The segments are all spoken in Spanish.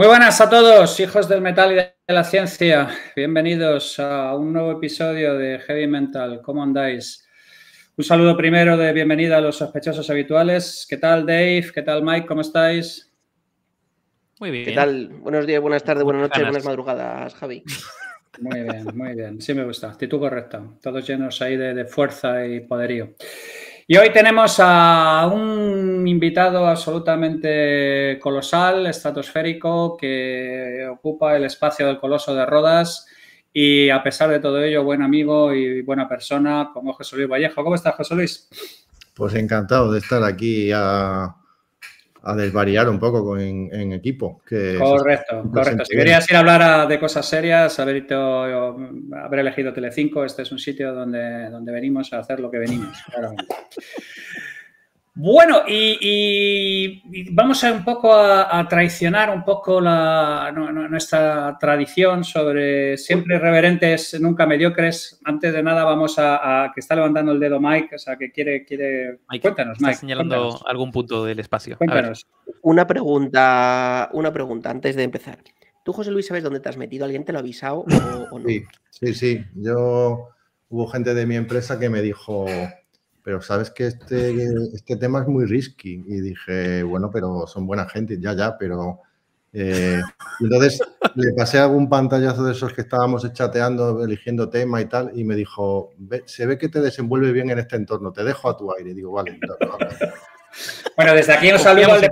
Muy buenas a todos, hijos del metal y de la ciencia. Bienvenidos a un nuevo episodio de Heavy Mental. ¿Cómo andáis? Un saludo primero de bienvenida a los sospechosos habituales. ¿Qué tal, Dave? ¿Qué tal, Mike? ¿Cómo estáis? Muy bien. ¿Qué tal? Buenos días, buenas tardes, buenas noches, buenas madrugadas, Javi. Muy bien, muy bien. Sí me gusta. Actitud correcta. Todos llenos ahí de, de fuerza y poderío. Y hoy tenemos a un invitado absolutamente colosal, estratosférico, que ocupa el espacio del Coloso de Rodas y a pesar de todo ello, buen amigo y buena persona como José Luis Vallejo. ¿Cómo estás, José Luis? Pues encantado de estar aquí a, a desvariar un poco en, equipo. correcto, correcto. Si querías ir a hablar de cosas serias, haber, ido, haber elegido Telecinco, este es un sitio donde, donde venimos a hacer lo que venimos, claramente. Bueno, y, vamos a un poco a, traicionar un poco nuestra tradición sobre siempre reverentes, nunca mediocres. Antes de nada, vamos a, que está levantando el dedo Mike, o sea, que quiere. quiere... Mike, cuéntanos, está señalando algún punto del espacio. Una pregunta, una pregunta antes de empezar. ¿Tú, José Luis, sabes dónde te has metido? ¿Alguien te lo ha avisado o, no? Sí, sí, sí. Yo hubo gente de mi empresa que me dijo pero sabes que este, este tema es muy risky. Y dije, bueno, pero son buena gente, ya, ya, pero... Eh, entonces le pasé algún pantallazo de esos que estábamos chateando, eligiendo tema y tal, y me dijo, se ve que te desenvuelve bien en este entorno, te dejo a tu aire. Y digo, vale. Bueno, desde aquí nos saludo de,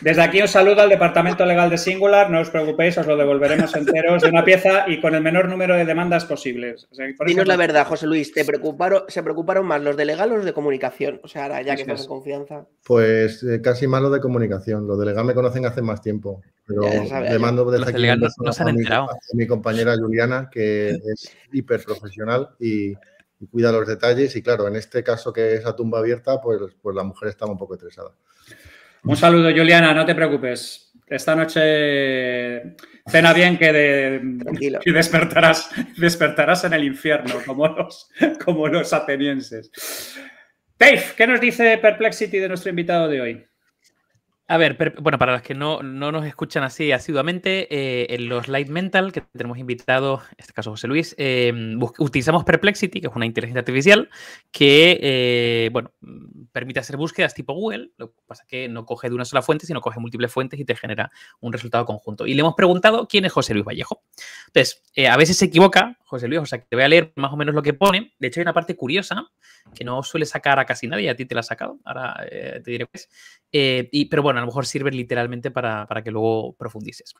desde aquí os saluda al Departamento Legal de Singular. No os preocupéis, os lo devolveremos enteros de una pieza y con el menor número de demandas posibles. O sea, por Dinos la verdad, José Luis, ¿te preocuparon, ¿se preocuparon más los de legal o los de comunicación? O sea, ahora ya que estás en confianza. Pues eh, casi más los de comunicación. Los de legal me conocen hace más tiempo. Pero mando desde aquí no, a, mi, mi compañera Juliana, que es hiper profesional y cuida los detalles. Y claro, en este caso que es a tumba abierta, pues, pues la mujer estaba un poco estresada. Un saludo, Juliana, no te preocupes. Esta noche cena bien que, de, despertarás, despertarás en el infierno, como los, como los atenienses. Dave, ¿qué nos dice Perplexity de nuestro invitado de hoy? A ver, bueno, para los que no, nos escuchan así asiduamente, eh, en los Light Mental que tenemos invitado en este caso José Luis, eh, utilizamos Perplexity, que es una inteligencia artificial que, eh, bueno, mm, permite hacer búsquedas tipo Google, lo que pasa es que no coge de una sola fuente, sino coge múltiples fuentes y te genera un resultado conjunto. Y le hemos preguntado quién es José Luis Vallejo. Entonces, a veces se equivoca José Luis, o sea, que te voy a leer más o menos lo que pone. De hecho, hay una parte curiosa que no suele sacar a casi nadie, a ti te la ha sacado, ahora te diré qué es. pero bueno, a lo mejor sirve literalmente para, que luego profundices.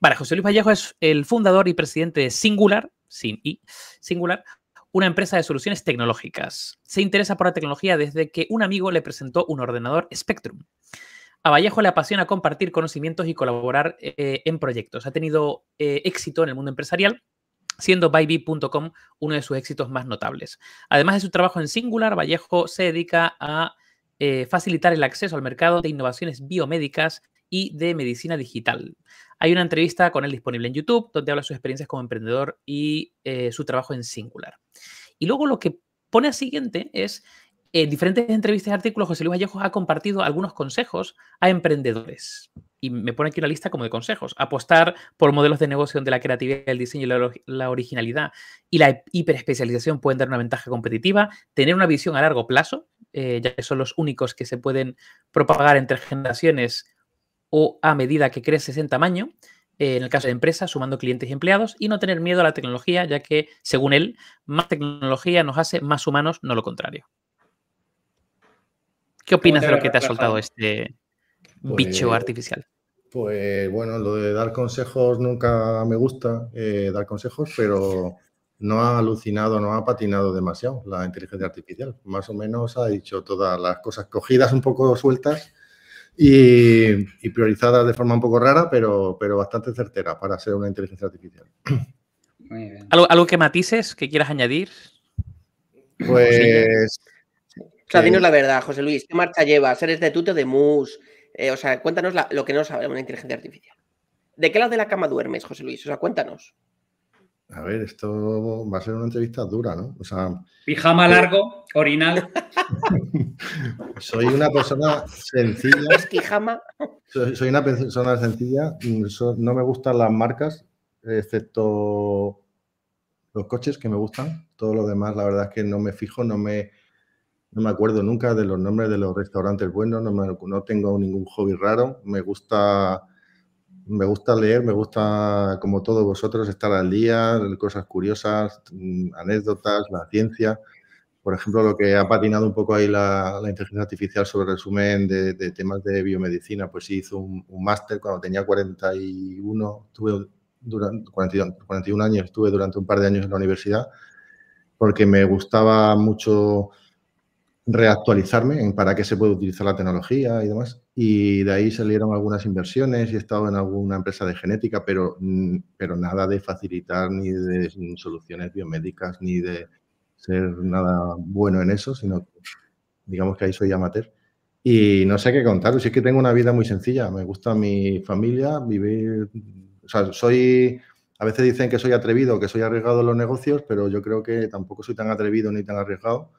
Vale, José Luis Vallejo es el fundador y presidente de Singular, sin I, Singular, una empresa de soluciones tecnológicas. Se interesa por la tecnología desde que un amigo le presentó un ordenador Spectrum. A Vallejo le apasiona compartir conocimientos y colaborar eh, en proyectos. Ha tenido eh, éxito en el mundo empresarial, siendo bybee.com uno de sus éxitos más notables. Además de su trabajo en Singular, Vallejo se dedica a eh, facilitar el acceso al mercado de innovaciones biomédicas y de medicina digital. Hay una entrevista con él disponible en YouTube donde habla sus experiencias como emprendedor y eh, su trabajo en Singular. Y luego lo que pone a siguiente es en diferentes entrevistas y artículos, José Luis Vallejo ha compartido algunos consejos a emprendedores. Y me pone aquí una lista como de consejos. Apostar por modelos de negocio donde la creatividad, el diseño y la, originalidad y la hiperespecialización pueden dar una ventaja competitiva. Tener una visión a largo plazo, eh, ya que son los únicos que se pueden propagar entre generaciones o a medida que creces en tamaño eh, en el caso de empresas, sumando clientes y empleados, y no tener miedo a la tecnología, ya que, según él, más tecnología nos hace más humanos, no lo contrario. ¿Qué opinas de lo que te ha soltado este pues bicho artificial? Pues bueno, lo de dar consejos nunca me gusta eh, dar consejos, pero no ha alucinado, no ha patinado demasiado la inteligencia artificial. Más o menos ha dicho todas las cosas cogidas un poco sueltas y, priorizadas de forma un poco rara, pero, pero bastante certera para ser una inteligencia artificial. Muy bien. ¿Algo, ¿Algo que matices, que quieras añadir? Pues o sea, dinos la verdad, José Luis, ¿qué marcha llevas? ¿Eres de Tuto de Mus? Eh, o sea, cuéntanos lo que no sabemos una inteligencia artificial. ¿De qué lado de la cama duermes, José Luis? O sea, cuéntanos. A ver, esto va a ser una entrevista dura, ¿no? O sea. Pijama eh, largo, orinal. soy una persona sencilla. Es pijama. Soy, soy, una persona sencilla. No me gustan las marcas, excepto los coches que me gustan. Todo lo demás, la verdad es que no me fijo, no me no me acuerdo nunca de los nombres de los restaurantes buenos, no, tengo ningún hobby raro, me gusta, me gusta leer, me gusta, como todos vosotros, estar al día, cosas curiosas, mm, anécdotas, la ciencia. Por ejemplo, lo que ha patinado un poco ahí la, inteligencia artificial sobre el resumen de, temas de biomedicina, pues sí hice un, máster cuando tenía 41, estuve durante 41 años, estuve durante un par de años en la universidad, porque me gustaba mucho reactualizarme en para qué se puede utilizar la tecnología y demás. Y de ahí salieron algunas inversiones y he estado en alguna empresa de genética, pero, mm, pero nada de facilitar ni de soluciones biomédicas ni de ser nada bueno en eso, sino digamos que ahí soy amateur. Y no sé qué contaros, si es que tengo una vida muy sencilla, me gusta mi familia, vivir, o sea, soy a veces dicen que soy atrevido, que soy arriesgado en los negocios, pero yo creo que tampoco soy tan atrevido ni tan arriesgado.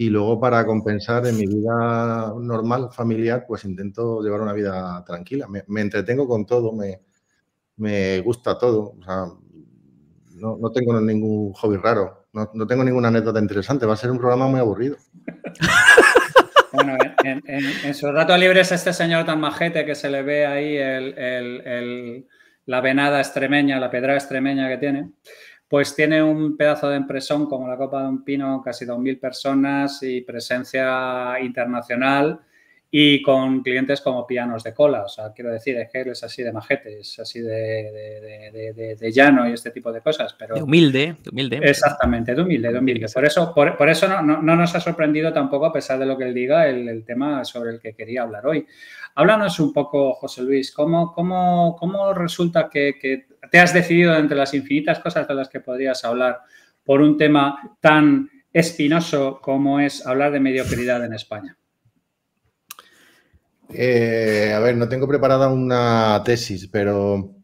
Y luego para compensar en mi vida normal, familiar, pues intento llevar una vida tranquila. Me, entretengo con todo, me, me gusta todo. no, tengo ningún hobby raro, no, tengo ninguna anécdota interesante, va a ser un programa muy aburrido. Bueno, en, su rato libre es este señor tan majete que se le ve ahí la venada extremeña, la pedra extremeña que tiene pues tiene un pedazo de impresión como la Copa de un Pino, casi 2.000 personas y presencia internacional y con clientes como pianos de cola. O sea, quiero decir, es que es así de majetes, así de, de, llano y este tipo de cosas. Pero, de humilde, humilde. Exactamente, de humilde, de humilde. Por eso, por, eso no, nos ha sorprendido tampoco, a pesar de lo que él diga, el, tema sobre el que quería hablar hoy. Háblanos un poco, José Luis, ¿cómo, cómo, cómo resulta que te has decidido entre las infinitas cosas de las que podrías hablar por un tema tan espinoso como es hablar de mediocridad en España? Eh, a ver, no tengo preparada una tesis, pero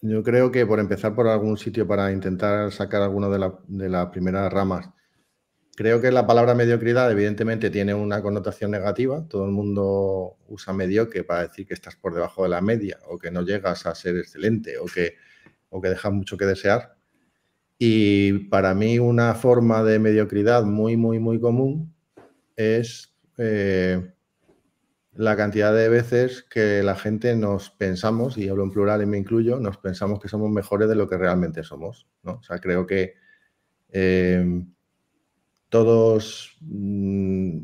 yo creo que por empezar por algún sitio para intentar sacar alguna de las primeras ramas. Creo que la palabra mediocridad evidentemente tiene una connotación negativa. Todo el mundo usa mediocre para decir que estás por debajo de la media o que no llegas a ser excelente o que, o que dejas mucho que desear. Y para mí una forma de mediocridad muy, muy, muy común es eh, la cantidad de veces que la gente nos pensamos, y hablo en plural y me incluyo, nos pensamos que somos mejores de lo que realmente somos. ¿no? O sea, creo que... Eh, todos, mm,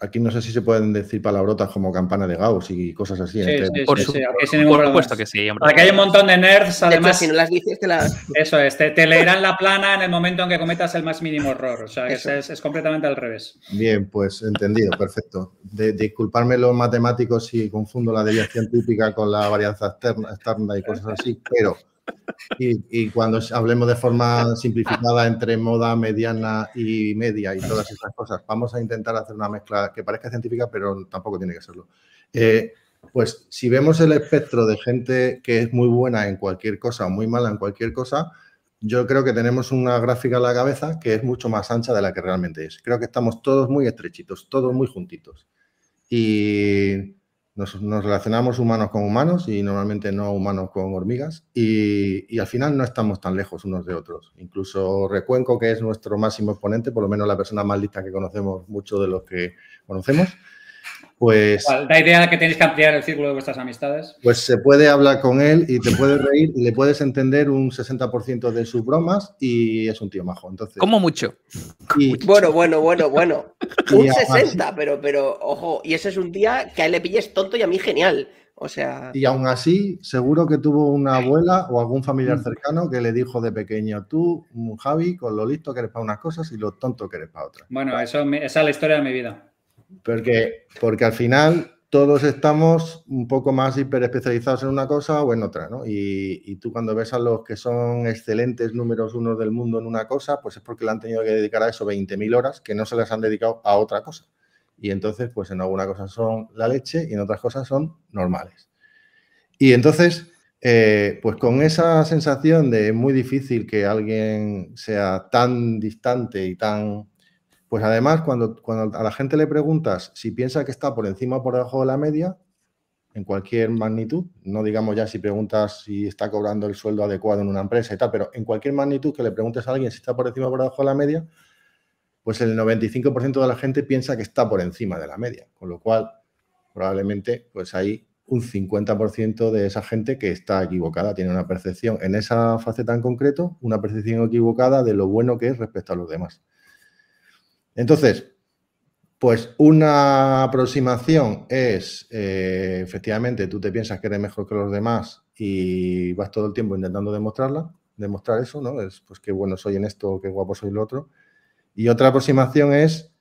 aquí no sé si se pueden decir palabrotas como campana de Gauss y cosas así. Sí, ¿eh? por, supuesto que sí. Aquí hay un montón de nerds, además. si no las dices, te Eso te, leerán la plana en el momento en que cometas el más mínimo error. O sea, que es, completamente al revés. Bien, pues entendido, perfecto. De, disculparme los matemáticos si confundo la deviación típica con la varianza externa y cosas así, pero y, cuando hablemos de forma simplificada entre moda, mediana y media y todas esas cosas, vamos a intentar hacer una mezcla que parezca científica, pero tampoco tiene que serlo. Eh, pues si vemos el espectro de gente que es muy buena en cualquier cosa o muy mala en cualquier cosa, yo creo que tenemos una gráfica en la cabeza que es mucho más ancha de la que realmente es. Creo que estamos todos muy estrechitos, todos muy juntitos. Y nos, relacionamos humanos con humanos y normalmente no humanos con hormigas y, y, al final no estamos tan lejos unos de otros. Incluso Recuenco, que es nuestro máximo exponente, por lo menos la persona más lista que conocemos, muchos de los que conocemos, pues... La idea que tenéis que ampliar el círculo de vuestras amistades. Pues se puede hablar con él y te puedes reír y le puedes entender un 60% de sus bromas y es un tío majo. Entonces, Como mucho. bueno, bueno, bueno, bueno. un 60, pero, pero ojo, y ese es un día que a él le pilles tonto y a mí genial. O sea... Y aún así, seguro que tuvo una abuela o algún familiar mm. cercano que le dijo de pequeño, tú, mm, Javi, con lo listo que eres para unas cosas y lo tonto que eres para otras. Bueno, eso esa es la historia de mi vida. Porque, porque al final todos estamos un poco más hiperespecializados en una cosa o en otra, ¿no? Y, tú cuando ves a los que son excelentes números uno del mundo en una cosa, pues es porque le han tenido que dedicar a eso 20.000 horas que no se las han dedicado a otra cosa. Y entonces, pues en alguna cosa son la leche y en otras cosas son normales. Y entonces, eh, pues con esa sensación de es muy difícil que alguien sea tan distante y tan pues además, cuando, a la gente le preguntas si piensa que está por encima o por debajo de la media, en cualquier magnitud, no digamos ya si preguntas si está cobrando el sueldo adecuado en una empresa y tal, pero en cualquier magnitud que le preguntes a alguien si está por encima o por debajo de la media, pues el 95% de la gente piensa que está por encima de la media, con lo cual probablemente pues hay un 50% de esa gente que está equivocada, tiene una percepción en esa fase tan concreto, una percepción equivocada de lo bueno que es respecto a los demás. Entonces, pues una aproximación es, eh, efectivamente, tú te piensas que eres mejor que los demás y vas todo el tiempo intentando demostrarla, demostrar eso, ¿no? Es, pues qué bueno soy en esto, qué guapo soy en lo otro. Y otra aproximación es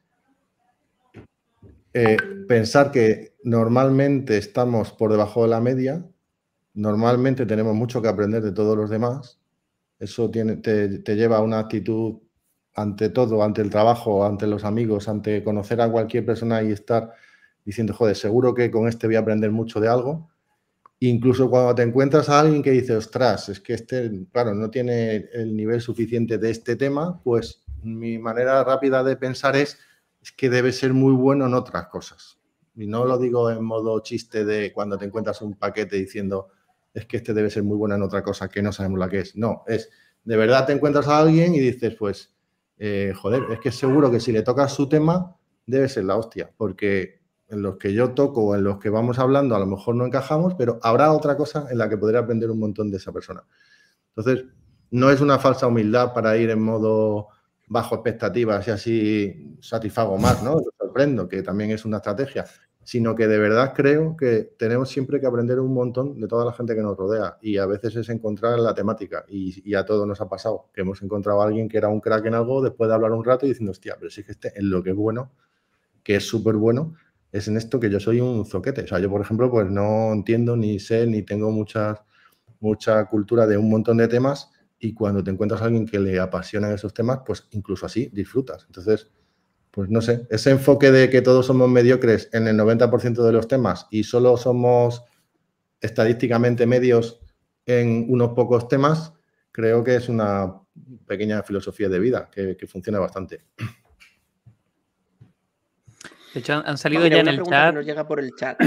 eh, pensar que normalmente estamos por debajo de la media, normalmente tenemos mucho que aprender de todos los demás, eso te lleva a una actitud ante todo, ante el trabajo, ante los amigos, ante conocer a cualquier persona y estar diciendo, joder, seguro que con este voy a aprender mucho de algo. Incluso cuando te encuentras a alguien que dice, ostras, es que este, claro, no tiene el nivel suficiente de este tema, pues mi manera rápida de pensar es, es que debe ser muy bueno en otras cosas. Y no lo digo en modo chiste de cuando te encuentras un paquete diciendo, es que este debe ser muy bueno en otra cosa que no sabemos la que es. No, es, de verdad te encuentras a alguien y dices, pues, eh, joder, es que seguro que si le toca su tema, debe ser la hostia, porque en los que yo toco o en los que vamos hablando a lo mejor no encajamos, pero habrá otra cosa en la que podría aprender un montón de esa persona. Entonces, no es una falsa humildad para ir en modo bajo expectativas y así satisfago más, ¿no? Lo sorprendo, que también es una estrategia sino que de verdad creo que tenemos siempre que aprender un montón de toda la gente que nos rodea y a veces es encontrar la temática y, a todos nos ha pasado que hemos encontrado a alguien que era un crack en algo después de hablar un rato y diciendo, hostia, pero si es que este en lo que es bueno, que es súper bueno, es en esto que yo soy un zoquete. O sea, yo por ejemplo pues no entiendo ni sé ni tengo muchas, mucha cultura de un montón de temas y cuando te encuentras a alguien que le apasiona esos temas, pues incluso así disfrutas. Entonces, pues no sé, ese enfoque de que todos somos mediocres en el 90% de los temas y solo somos estadísticamente medios en unos pocos temas, creo que es una pequeña filosofía de vida que, funciona bastante. De hecho, han salido ya en el chat. nos llega por el chat.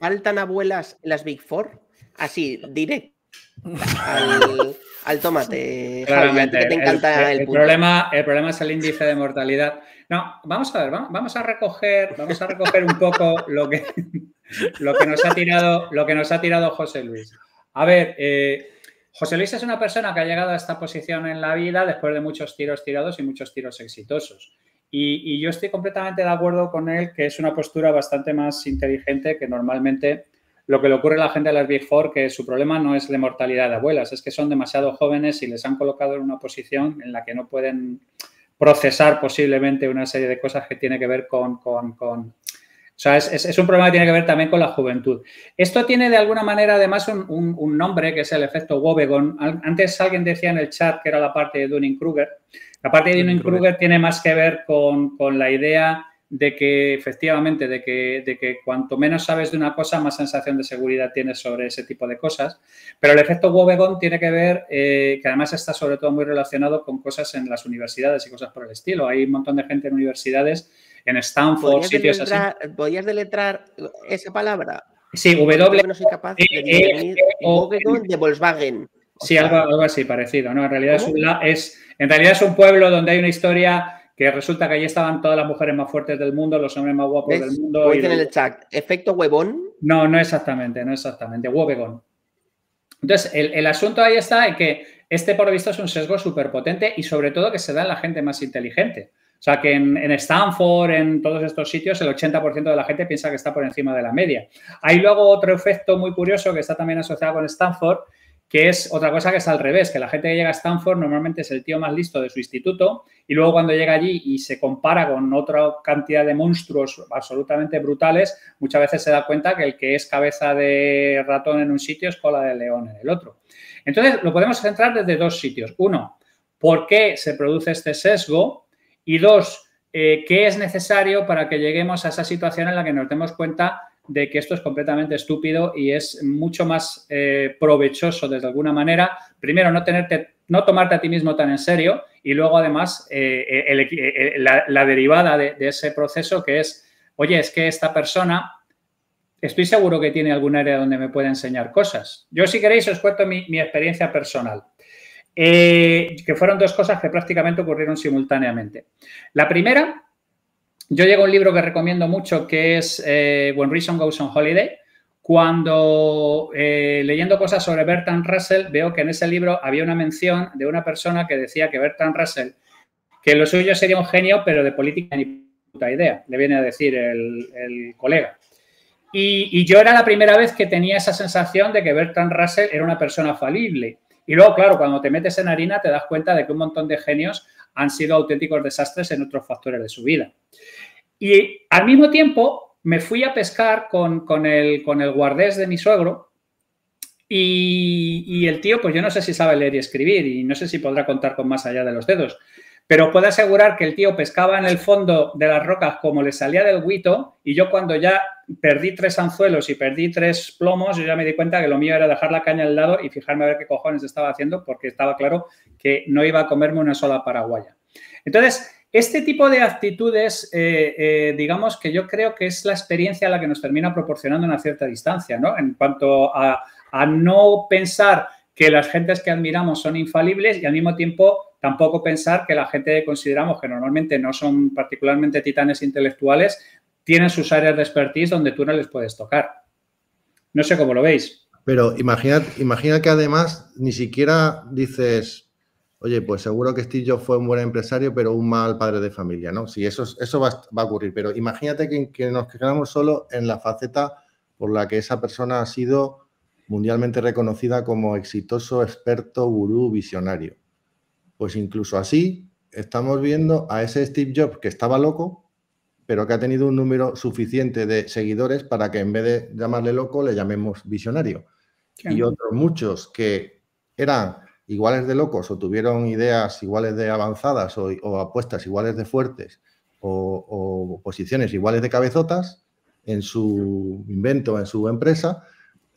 ¿Faltan abuelas en las Big Four? Así, directo al, tomate. claramente. te encanta el, Problema, el problema es el índice de mortalidad. No, vamos a ver, vamos a recoger, vamos a recoger un poco lo que, lo que nos ha tirado, lo que nos ha tirado José Luis. A ver, eh, José Luis es una persona que ha llegado a esta posición en la vida después de muchos tiros tirados y muchos tiros exitosos. y yo estoy completamente de acuerdo con él que es una postura bastante más inteligente que normalmente lo que le ocurre a la gente de las Big Four, que su problema no es de mortalidad de abuelas, es que son demasiado jóvenes y les han colocado en una posición en la que no pueden procesar posiblemente una serie de cosas que tiene que ver con... con, o sea, es, un problema que tiene que ver también con la juventud. Esto tiene de alguna manera además un, nombre que es el efecto Wobegon. Antes alguien decía en el chat que era la parte de Dunning-Kruger. La parte de Dunning-Kruger tiene más que ver con, con la idea de que efectivamente, de que, de que cuanto menos sabes de una cosa, más sensación de seguridad tienes sobre ese tipo de cosas. Pero el efecto Wobegon tiene que ver, eh, que además está sobre todo muy relacionado con cosas en las universidades y cosas por el estilo. Hay un montón de gente en universidades, en Stanford, sitios así. ¿Podrías deletrar esa palabra? Sí, W. No soy capaz de, e, e, e. de Volkswagen. sí, algo, así parecido, ¿no? En realidad, es, en realidad es un pueblo donde hay una historia que resulta que allí estaban todas las mujeres más fuertes del mundo, los hombres más guapos del mundo. el chat, ¿efecto huevón? No, no exactamente, no exactamente, huevón. Entonces, el, asunto ahí está que este, por lo visto, es un sesgo súper potente y sobre todo que se da en la gente más inteligente. O sea, que en, en Stanford, en todos estos sitios, el 80% de la gente piensa que está por encima de la media. Hay luego otro efecto muy curioso que está también asociado con Stanford, que es otra cosa que es al revés, que la gente que llega a Stanford normalmente es el tío más listo de su instituto y luego cuando llega allí y se compara con otra cantidad de monstruos absolutamente brutales, muchas veces se da cuenta que el que es cabeza de ratón en un sitio es cola de león en el otro. Entonces, lo podemos centrar desde dos sitios. Uno, ¿por qué se produce este sesgo? Y dos, eh, ¿qué es necesario para que lleguemos a esa situación en la que nos demos cuenta de que esto es completamente estúpido y es mucho más eh, provechoso desde alguna manera, primero, no, tenerte, no tomarte a ti mismo tan en serio y luego además eh, eh, eh, la, derivada de, ese proceso que es, oye, es que esta persona, estoy seguro que tiene algún área donde me puede enseñar cosas. Yo si queréis os cuento mi, experiencia personal. que fueron dos cosas que prácticamente ocurrieron simultáneamente. La primera, yo llego a un libro que recomiendo mucho que es When Reason Goes on Holiday, cuando eh, leyendo cosas sobre Bertrand Russell, veo que en ese libro había una mención de una persona que decía que Bertrand Russell, que lo suyo sería un genio, pero de política ni puta idea, le viene a decir el, colega. Y, y, yo era la primera vez que tenía esa sensación de que Bertrand Russell era una persona falible. Y luego, claro, cuando te metes en harina te das cuenta de que un montón de genios han sido auténticos desastres en otros factores de su vida. Y al mismo tiempo, me fui a pescar con, el, con el guardés de mi suegro y, el tío, pues yo no sé si sabe leer y escribir y no sé si podrá contar con más allá de los dedos, pero puedo asegurar que el tío pescaba en el fondo de las rocas como le salía del guito y yo cuando ya perdí tres anzuelos y perdí tres plomos, yo ya me di cuenta que lo mío era dejar la caña al lado y fijarme a ver qué cojones estaba haciendo porque estaba claro que no iba a comerme una sola paraguaya. Entonces, este tipo de actitudes, eh, eh, digamos que yo creo que es la experiencia la que nos termina proporcionando una cierta distancia, ¿no? En cuanto a, no pensar que las gentes que admiramos son infalibles y al mismo tiempo tampoco pensar que la gente que consideramos que normalmente no son particularmente titanes intelectuales tienen sus áreas de expertise donde tú no les puedes tocar. No sé cómo lo veis. Pero imagina, imagina que además ni siquiera dices, oye, pues seguro que Steve Jobs fue un buen empresario, pero un mal padre de familia, ¿no? Sí, eso, eso va, a ocurrir, pero imagínate que, nos quedamos solo en la faceta por la que esa persona ha sido mundialmente reconocida como exitoso, experto, gurú, visionario. Pues incluso así estamos viendo a ese Steve Jobs que estaba loco, pero que ha tenido un número suficiente de seguidores para que en vez de llamarle loco le llamemos visionario. Y otros muchos que eran iguales de locos o tuvieron ideas iguales de avanzadas o, apuestas iguales de fuertes o, posiciones iguales de cabezotas en su invento, en su empresa,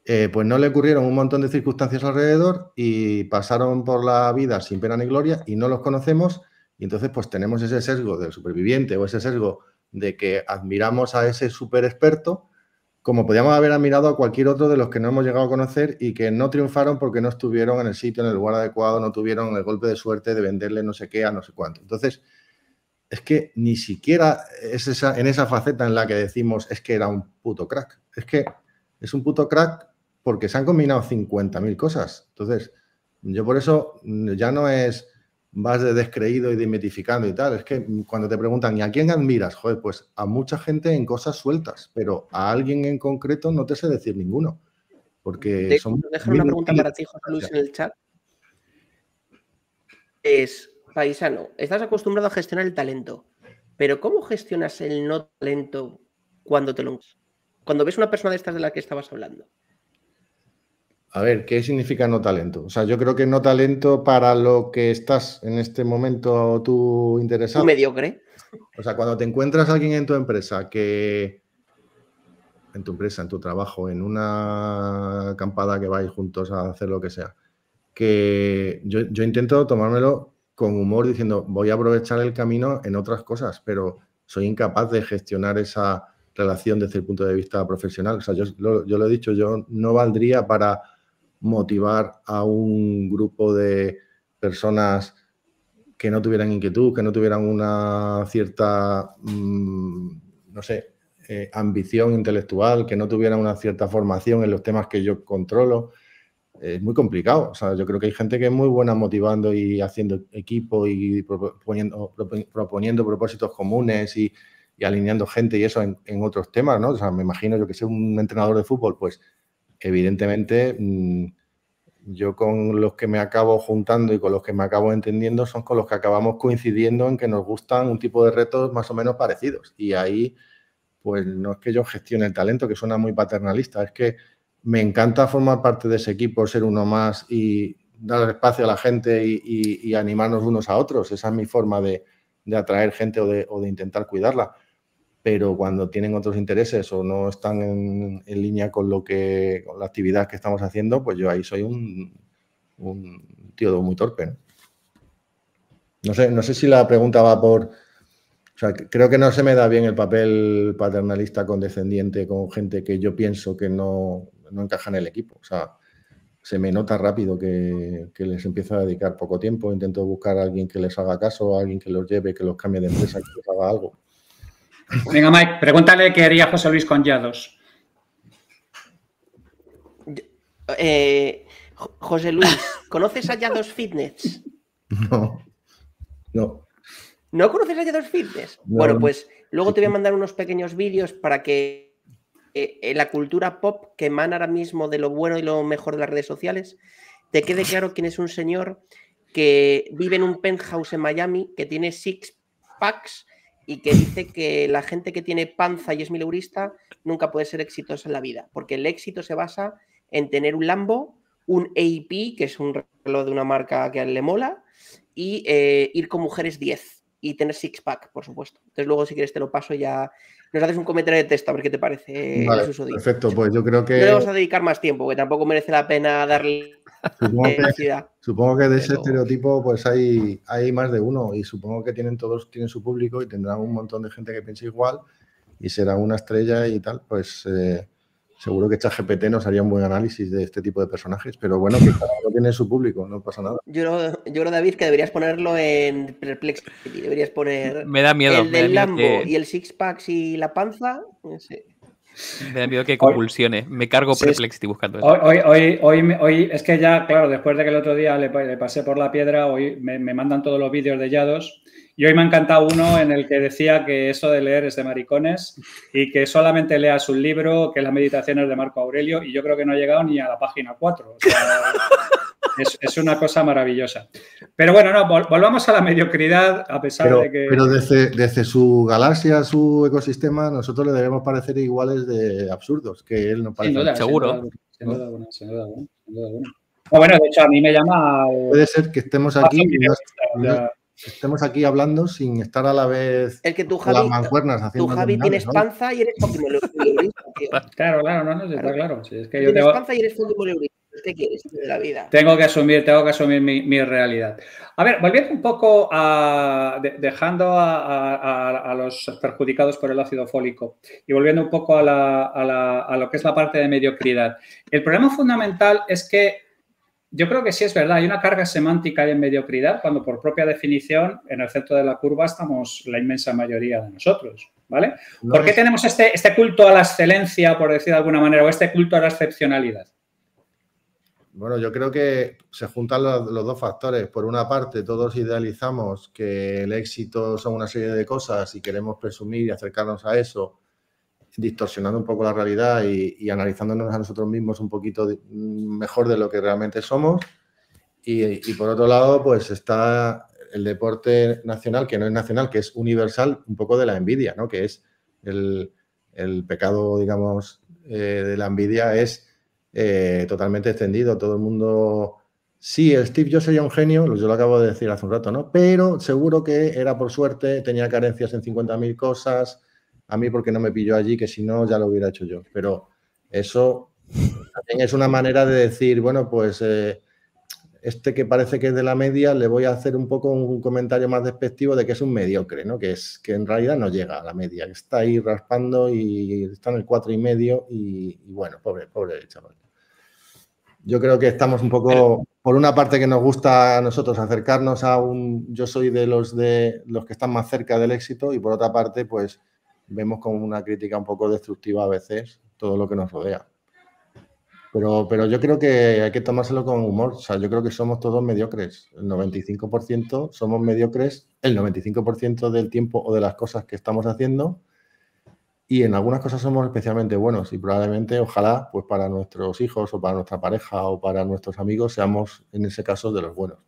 eh, pues no le ocurrieron un montón de circunstancias alrededor y pasaron por la vida sin pena ni gloria y no los conocemos y entonces pues tenemos ese sesgo del superviviente o ese sesgo de que admiramos a ese super experto como podíamos haber admirado a cualquier otro de los que no hemos llegado a conocer y que no triunfaron porque no estuvieron en el sitio, en el lugar adecuado, no tuvieron el golpe de suerte de venderle no sé qué a no sé cuánto. Entonces, es que ni siquiera es esa, en esa faceta en la que decimos es que era un puto crack. Es que es un puto crack porque se han combinado 50.000 cosas. Entonces, yo por eso ya no es vas de descreído y dimitificando y tal. Es que cuando te preguntan, ¿y a quién admiras? Joder, pues a mucha gente en cosas sueltas, pero a alguien en concreto no te sé decir ninguno. Porque son dejar una pregunta para ti, José Luis, en el chat. Es, paisano, estás acostumbrado a gestionar el talento, pero ¿cómo gestionas el no talento cuando te lo... cuando ves una persona de estas de la que estabas hablando? A ver, ¿qué significa no talento? O sea, yo creo que no talento para lo que estás en este momento tú interesado. mediocre. O sea, cuando te encuentras a alguien en tu empresa que. En tu empresa, en tu trabajo, en una acampada que vais juntos a hacer lo que sea. Que yo, intento tomármelo con humor diciendo, voy a aprovechar el camino en otras cosas, pero soy incapaz de gestionar esa relación desde el punto de vista profesional. O sea, yo lo he dicho, yo no valdría para motivar a un grupo de personas que no tuvieran inquietud, que no tuvieran una cierta, mm, no sé, eh, ambición intelectual, que no tuvieran una cierta formación en los temas que yo controlo. es muy complicado. O sea, yo creo que hay gente que es muy buena motivando y haciendo equipo y proponiendo, propósitos comunes y, alineando gente y eso en, otros temas, ¿no? O sea, me imagino yo que sé, un entrenador de fútbol, pues evidentemente, mm, yo con los que me acabo juntando y con los que me acabo entendiendo son con los que acabamos coincidiendo en que nos gustan un tipo de retos más o menos parecidos. Y ahí, pues no es que yo gestione el talento, que suena muy paternalista, es que me encanta formar parte de ese equipo, ser uno más y dar espacio a la gente y, animarnos unos a otros. Esa es mi forma de, atraer gente o de intentar cuidarla pero cuando tienen otros intereses o no están en, línea con lo que con la actividad que estamos haciendo, pues yo ahí soy un, un tío muy torpe. ¿no? sé, no sé si la pregunta va por... O sea, creo que no se me da bien el papel paternalista condescendiente con gente que yo pienso que no, no encaja en el equipo. O sea, se me nota rápido que, que, les empiezo a dedicar poco tiempo. Intento buscar a alguien que les haga caso, a alguien que los lleve, que los cambie de empresa, que les haga algo Venga, Mike, pregúntale qué haría José Luis con Yados. Eh, José Luis, ¿conoces a Yados Fitness? No. No. conoces a Yados Fitness? bueno, pues luego te voy a mandar unos pequeños vídeos para que eh, eh, la cultura pop que emana ahora mismo de lo bueno y lo mejor de las redes sociales te quede claro quién es un señor que vive en un penthouse en Miami, que tiene six packs y que dice que la gente que tiene panza y es mileurista nunca puede ser exitosa en la vida, porque el éxito se basa en tener un Lambo, un AP, que es un reloj de una marca que a él le mola, y eh, ir con mujeres 10 y tener six-pack, por supuesto. Entonces luego si quieres te lo paso ya. Nos haces un comentario de texto a ver qué te parece. perfecto, pues yo creo que... No le vamos a dedicar más tiempo, que tampoco merece la pena darle Supongo que, de ese estereotipo pues hay, hay más de uno y supongo que tienen todos tienen su público y tendrán un montón de gente que piensa igual y será una estrella y tal, pues eh, seguro que ChatGPT nos haría un buen análisis de este tipo de personajes, pero bueno, que cada uno tiene su público, no pasa nada. Yo creo, yo creo, David, que deberías ponerlo en perplex deberías poner... Me da miedo. El del Lambo y el six-packs y la panza, Me da miedo que convulsione me cargo sí, perplexity buscando eso. Hoy, hoy, es que ya, claro, después de que el otro día le, pasé por la piedra, hoy me, me mandan todos los vídeos de Yados y hoy me ha encantado uno en el que decía que eso de leer es de maricones y que solamente leas un libro, que las meditaciones de Marco Aurelio, y yo creo que no ha llegado ni a la página 4. es, una cosa maravillosa. Pero bueno, no, volvamos a la mediocridad, a pesar de que. Pero desde, su galaxia, su ecosistema, nosotros le debemos parecer iguales de absurdos, que él no parece. seguro. Sin duda alguna, bueno, de hecho, a mí me llama. Puede ser que estemos aquí estemos aquí hablando sin estar a la vez el que tú, las mancuernas haciendo. Tú, Javi, tienes panza y eres fútbol Claro, claro, no, no, está claro. es que yo tienes panza y eres fútbol ¿Qué quieres de la vida? Tengo que asumir, tengo que asumir mi, realidad. A ver, volviendo un poco a. dejando a, los perjudicados por el ácido fólico y volviendo un poco a lo que es la parte de mediocridad. El problema fundamental es que yo creo que sí es verdad, hay una carga semántica en mediocridad cuando por propia definición en el centro de la curva estamos la inmensa mayoría de nosotros, ¿vale? ¿Por qué tenemos este, este culto a la excelencia, por decir de alguna manera, o este culto a la excepcionalidad? Bueno, yo creo que se juntan los, dos factores. Por una parte, todos idealizamos que el éxito son una serie de cosas y queremos presumir y acercarnos a eso distorsionando un poco la realidad y, analizándonos a nosotros mismos un poquito mejor de lo que realmente somos. Y, por otro lado, pues está el deporte nacional, que no es nacional, que es universal, un poco de la envidia, ¿no? Que es el, el pecado, digamos, eh, de la envidia es eh, totalmente extendido. Todo el mundo... Sí, Steve yo sería un genio, yo lo acabo de decir hace un rato, ¿no? Pero seguro que era por suerte, tenía carencias en 50.000 cosas, a mí porque no me pilló allí, que si no ya lo hubiera hecho yo. Pero eso también es una manera de decir, bueno, pues eh, este que parece que es de la media, le voy a hacer un poco un comentario más despectivo de que es un mediocre, ¿no? Que es que en realidad no llega a la media, que está ahí raspando y está en el cuatro y medio y, y bueno, pobre, pobre chaval. Yo creo que estamos un poco, por una parte que nos gusta a nosotros acercarnos a un, yo soy de los de los que están más cerca del éxito y por otra parte, pues vemos como una crítica un poco destructiva a veces todo lo que nos rodea. Pero, pero yo creo que hay que tomárselo con humor. O sea, yo creo que somos todos mediocres. El 95% somos mediocres, el 95% del tiempo o de las cosas que estamos haciendo. Y en algunas cosas somos especialmente buenos y probablemente, ojalá, pues para nuestros hijos o para nuestra pareja o para nuestros amigos seamos, en ese caso, de los buenos,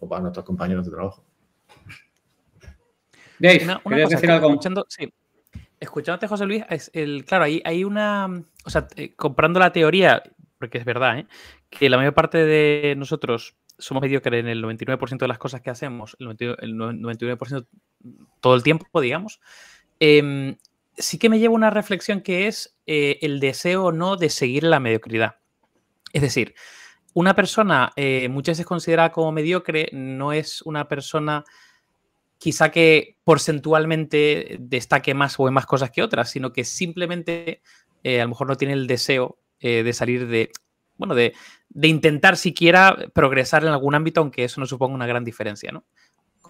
O para nuestros compañeros de trabajo. una, decir algo? sí escuchándote, José Luis, claro, hay, hay una. O sea, eh, comprando la teoría, porque es verdad, ¿eh? que la mayor parte de nosotros somos mediocres en el 99% de las cosas que hacemos, el 99% todo el tiempo, digamos. Em, sí que me lleva una reflexión que es eh, el deseo o no de seguir la mediocridad. Es decir, una persona muchas veces considerada como mediocre no es una persona quizá que porcentualmente destaque más o en más cosas que otras, sino que simplemente eh, a lo mejor no tiene el deseo eh, de salir de, bueno, de, intentar siquiera progresar en algún ámbito, aunque eso no suponga una gran diferencia, ¿no?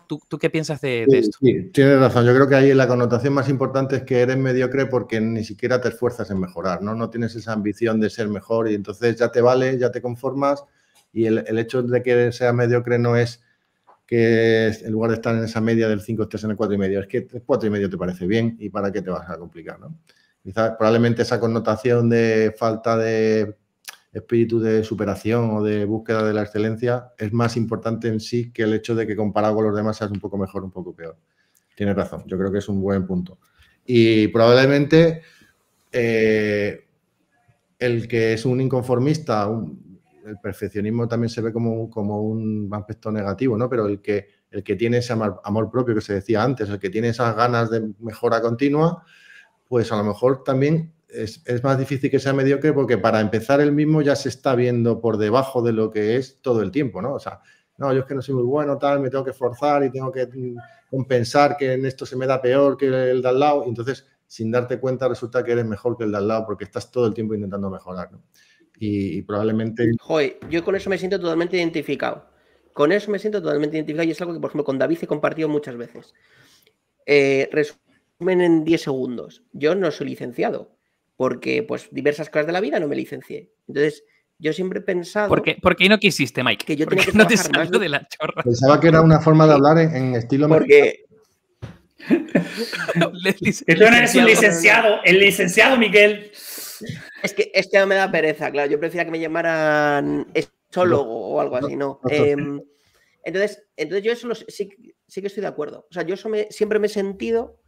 ¿Tú, qué piensas de, esto? Sí, tienes razón. Yo creo que ahí la connotación más importante es que eres mediocre porque ni siquiera te esfuerzas en mejorar, ¿no? No tienes esa ambición de ser mejor y entonces ya te vale, ya te conformas y el, el hecho de que seas mediocre no es que en lugar de estar en esa media del 5 estés en el 4,5. Es que 4,5 te parece bien y para qué te vas a complicar, ¿no? Quizás probablemente esa connotación de falta de espíritu de superación o de búsqueda de la excelencia es más importante en sí que el hecho de que comparado con los demás seas un poco mejor, un poco peor. Tienes razón, yo creo que es un buen punto. Y probablemente eh, el que es un inconformista, un, el perfeccionismo también se ve como, como un aspecto negativo, ¿no? Pero el que, el que tiene ese amor, propio que se decía antes, el que tiene esas ganas de mejora continua, pues a lo mejor también es, más difícil que sea mediocre porque para empezar el mismo ya se está viendo por debajo de lo que es todo el tiempo, ¿no? O sea, no, yo es que no soy muy bueno, tal, me tengo que forzar y tengo que mm, compensar que en esto se me da peor que el de al lado. Y entonces, sin darte cuenta, resulta que eres mejor que el de al lado porque estás todo el tiempo intentando mejorar, y, probablemente... Joder, yo con eso me siento totalmente identificado. Con eso me siento totalmente identificado y es algo que, por ejemplo, con David he compartido muchas veces. Eh, resumen en 10 segundos. Yo no soy licenciado porque, pues, diversas cosas de la vida no me licencié. Entonces, yo siempre he pensado... ¿Por qué, no quisiste, Mike? Que yo ¿Por no te de... la chorra? Pensaba que era una forma de hablar en, estilo... Porque... Tú licenciado, el licenciado Miguel. Es que, es me da pereza, claro. Yo prefería que me llamaran estólogo o algo así, ¿no? Em, entonces, entonces yo eso sí, sí, que estoy de acuerdo. O sea, yo eso siempre me he sentido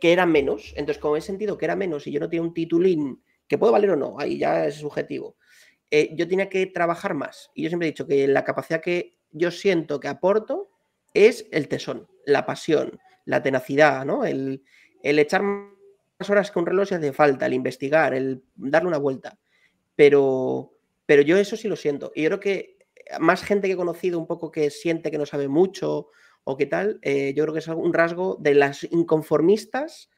que era menos. Entonces, como he sentido que era menos y yo no tenía un titulín que puede valer o no, ahí ya es subjetivo. Eh, yo tenía que trabajar más. Y yo siempre he dicho que la capacidad que yo siento que aporto es el tesón, la pasión, la tenacidad, ¿no? El, el echar horas que un reloj se hace falta, el investigar, el darle una vuelta. Pero, pero yo eso sí lo siento. Y yo creo que más gente que he conocido un poco que siente que no sabe mucho o qué tal, eh, yo creo que es un rasgo de las inconformistas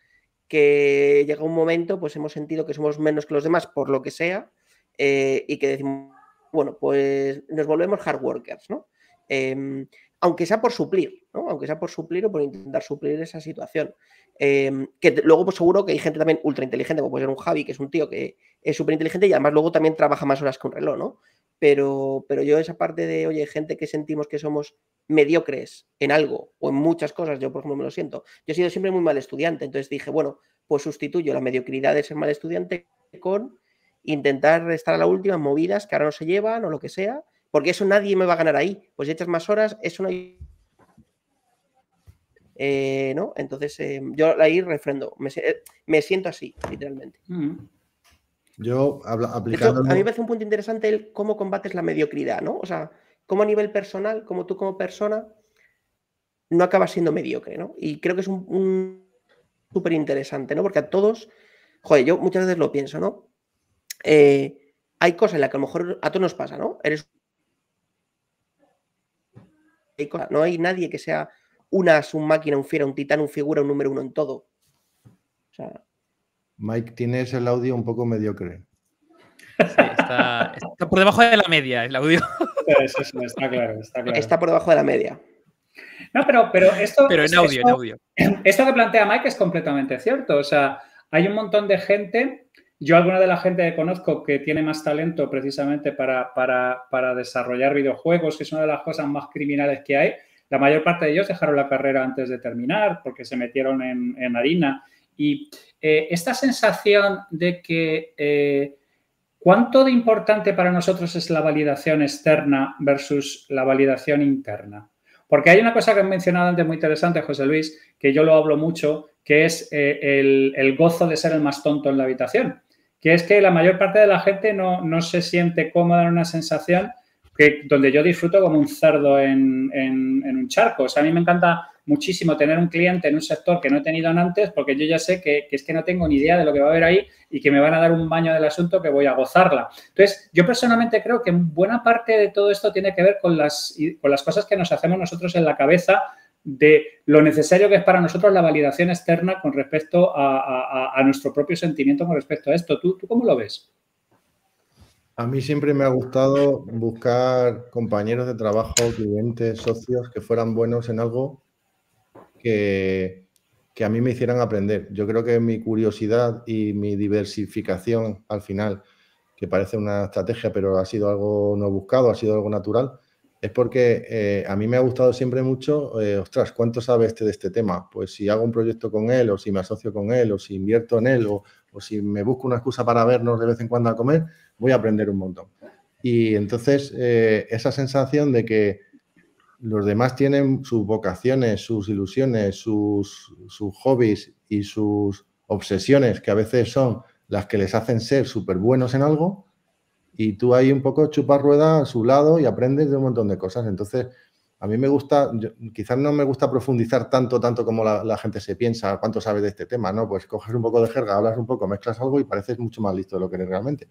que llega un momento, pues hemos sentido que somos menos que los demás por lo que sea eh, y que decimos, bueno, pues nos volvemos hard workers, ¿no? Em, aunque sea por suplir, ¿no? Aunque sea por suplir o por intentar suplir esa situación. Em, que luego, pues seguro que hay gente también ultra inteligente, como puede ser un Javi, que es un tío que es súper inteligente y además luego también trabaja más horas que un reloj, ¿no? Pero, pero yo esa parte de, oye, gente que sentimos que somos mediocres en algo o en muchas cosas, yo por ejemplo me lo siento. Yo he sido siempre muy mal estudiante, entonces dije, bueno, pues sustituyo la mediocridad de ser mal estudiante con intentar estar a la última en movidas que ahora no se llevan o lo que sea, porque eso nadie me va a ganar ahí. Pues si echas más horas, eso no hay. Eh, ¿No? Entonces, eh, yo ahí refrendo. Me, eh, siento así, literalmente. Mm. Yo aplicando. a mí me parece un punto interesante el cómo combates la mediocridad, ¿no? O sea, cómo a nivel personal, como tú como persona, no acabas siendo mediocre, ¿no? Y creo que es un, súper interesante, ¿no? Porque a todos, joder, yo muchas veces lo pienso, ¿no? hay cosas en las que a lo mejor a todos nos pasa, ¿no? Eres no hay nadie que sea una as, un máquina, un fiera, un titán, un figura, un número uno en todo. Mike, tienes el audio un poco mediocre. está, por debajo de la media el audio. está, claro, está por debajo de la media. No, pero, pero esto. Pero en audio, en audio. Esto que plantea Mike es completamente cierto. O sea, hay un montón de gente yo alguna de la gente que conozco que tiene más talento precisamente para, desarrollar videojuegos, que es una de las cosas más criminales que hay, la mayor parte de ellos dejaron la carrera antes de terminar porque se metieron en, harina. Y eh, esta sensación de que eh, cuánto de importante para nosotros es la validación externa versus la validación interna. Porque hay una cosa que han mencionado antes muy interesante, José Luis, que yo lo hablo mucho, que es eh, el, el gozo de ser el más tonto en la habitación que es que la mayor parte de la gente no, se siente cómoda en una sensación que, donde yo disfruto como un cerdo en, un charco. O sea, a mí me encanta muchísimo tener un cliente en un sector que no he tenido antes porque yo ya sé que, es que no tengo ni idea de lo que va a haber ahí y que me van a dar un baño del asunto que voy a gozarla. Entonces, yo personalmente creo que buena parte de todo esto tiene que ver con las, con las cosas que nos hacemos nosotros en la cabeza de lo necesario que es para nosotros la validación externa con respecto a, nuestro propio sentimiento con respecto a esto. ¿Tú, cómo lo ves? A mí siempre me ha gustado buscar compañeros de trabajo, clientes, socios que fueran buenos en algo que, que a mí me hicieran aprender. Yo creo que mi curiosidad y mi diversificación al final, que parece una estrategia, pero ha sido algo no buscado, ha sido algo natural, es porque eh, a mí me ha gustado siempre mucho, eh, ostras, ¿cuánto sabe este de este tema? Pues si hago un proyecto con él, o si me asocio con él, o si invierto en él, o, si me busco una excusa para vernos de vez en cuando a comer, voy a aprender un montón. Y entonces eh, esa sensación de que los demás tienen sus vocaciones, sus ilusiones, sus, sus hobbies y sus obsesiones, que a veces son las que les hacen ser súper buenos en algo, y tú ahí un poco chupas rueda a su lado y aprendes de un montón de cosas. Entonces, a mí me gusta, quizás no me gusta profundizar tanto, tanto como la, gente se piensa, cuánto sabe de este tema, ¿no? Pues coges un poco de jerga, hablas un poco, mezclas algo y pareces mucho más listo de lo que eres realmente.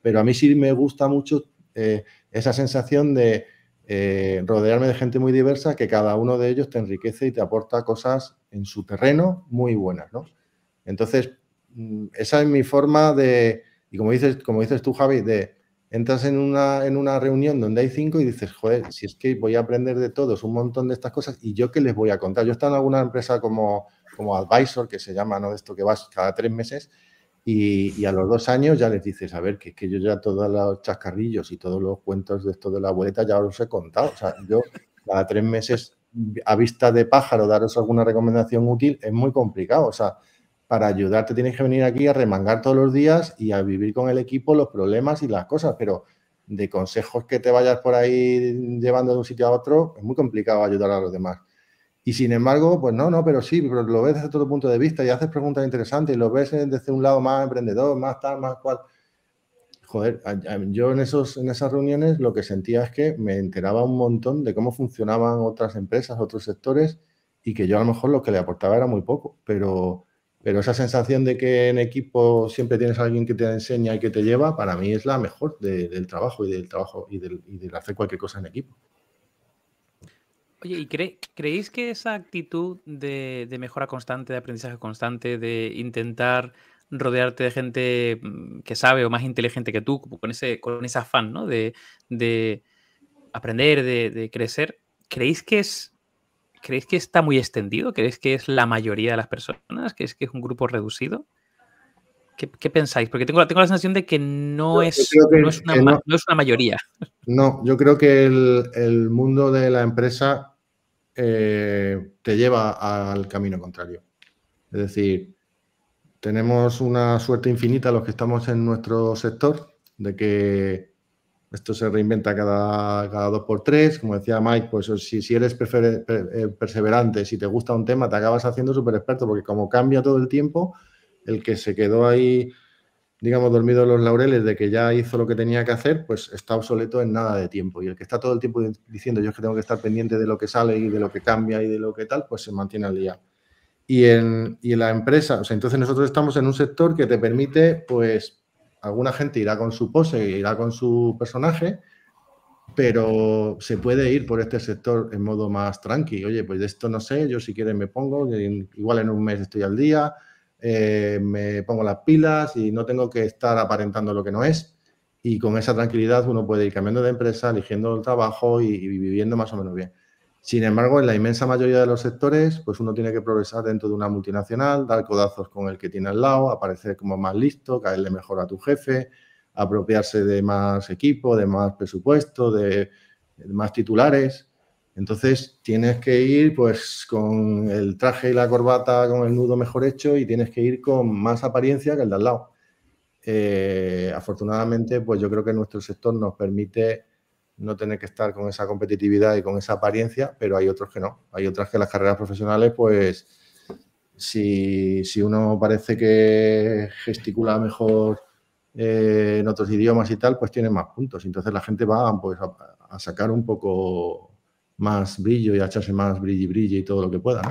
Pero a mí sí me gusta mucho eh, esa sensación de eh, rodearme de gente muy diversa, que cada uno de ellos te enriquece y te aporta cosas en su terreno muy buenas, ¿no? Entonces, mm, esa es mi forma de, y como dices, como dices tú, Javi, de entras en una, en una reunión donde hay cinco y dices, joder, si es que voy a aprender de todos un montón de estas cosas y yo qué les voy a contar. Yo he en alguna empresa como, como advisor, que se llama, ¿no? De esto que vas cada tres meses y, a los dos años ya les dices, a ver, que es que yo ya todos los chascarrillos y todos los cuentos de esto de la abuelita ya los he contado. O sea, yo cada tres meses a vista de pájaro daros alguna recomendación útil es muy complicado. O sea, para ayudarte tienes que venir aquí a remangar todos los días y a vivir con el equipo los problemas y las cosas, pero de consejos que te vayas por ahí llevando de un sitio a otro, es muy complicado ayudar a los demás. Y sin embargo, pues no, no, pero sí, pero lo ves desde otro punto de vista y haces preguntas interesantes y lo ves desde un lado más emprendedor, más tal, más cual. Joder, yo en, esos, en esas reuniones lo que sentía es que me enteraba un montón de cómo funcionaban otras empresas, otros sectores y que yo a lo mejor lo que le aportaba era muy poco, pero pero esa sensación de que en equipo siempre tienes a alguien que te enseña y que te lleva, para mí es la mejor del trabajo y del trabajo y del, hacer cualquier cosa en equipo. Oye, ¿y creéis que esa actitud de, mejora constante, de aprendizaje constante, de intentar rodearte de gente mm, que sabe o más inteligente que tú, con ese, con afán ¿no? de, aprender, de, crecer. ¿Creéis que es ¿Creéis que está muy extendido? ¿Creéis que es la mayoría de las personas? ¿Creéis que es un grupo reducido? ¿Qué, pensáis? Porque tengo, la sensación de que no, es, no, una, mayoría. No, yo creo que el, mundo de la empresa eh, te lleva al camino contrario. Es decir, tenemos una suerte infinita los que estamos en nuestro sector de que esto se reinventa cada, cada dos por tres. Como decía Mike, pues si, si eres eh, perseverante, si te gusta un tema, te acabas haciendo súper experto, porque como cambia todo el tiempo, el que se quedó ahí, digamos, dormido en los laureles de que ya hizo lo que tenía que hacer, pues está obsoleto en nada de tiempo. Y el que está todo el tiempo diciendo yo es que tengo que estar pendiente de lo que sale y de lo que cambia y de lo que tal, pues se mantiene al día. Y en, y en la empresa, o sea, entonces nosotros estamos en un sector que te permite, pues, alguna gente irá con su pose, irá con su personaje, pero se puede ir por este sector en modo más tranqui. Oye, pues de esto no sé, yo si quieren me pongo, igual en un mes estoy al día, eh, me pongo las pilas y no tengo que estar aparentando lo que no es. Y con esa tranquilidad uno puede ir cambiando de empresa, eligiendo el trabajo y viviendo más o menos bien. Sin embargo, en la inmensa mayoría de los sectores, pues uno tiene que progresar dentro de una multinacional, dar codazos con el que tiene al lado, aparecer como más listo, caerle mejor a tu jefe, apropiarse de más equipo, de más presupuesto, de, más titulares. Entonces tienes que ir pues con el traje y la corbata, con el nudo mejor hecho y tienes que ir con más apariencia que el de al lado. Eh, afortunadamente, pues yo creo que nuestro sector nos permite no tener que estar con esa competitividad y con esa apariencia, pero hay otros que no. Hay otras que las carreras profesionales, pues, si, uno parece que gesticula mejor eh, en otros idiomas y tal, pues tiene más puntos. Entonces la gente va pues, a, sacar un poco más brillo y a echarse más y brillo y todo lo que pueda.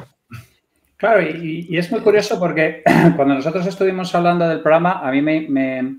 Claro, y, es muy curioso porque cuando nosotros estuvimos hablando del programa, a mí me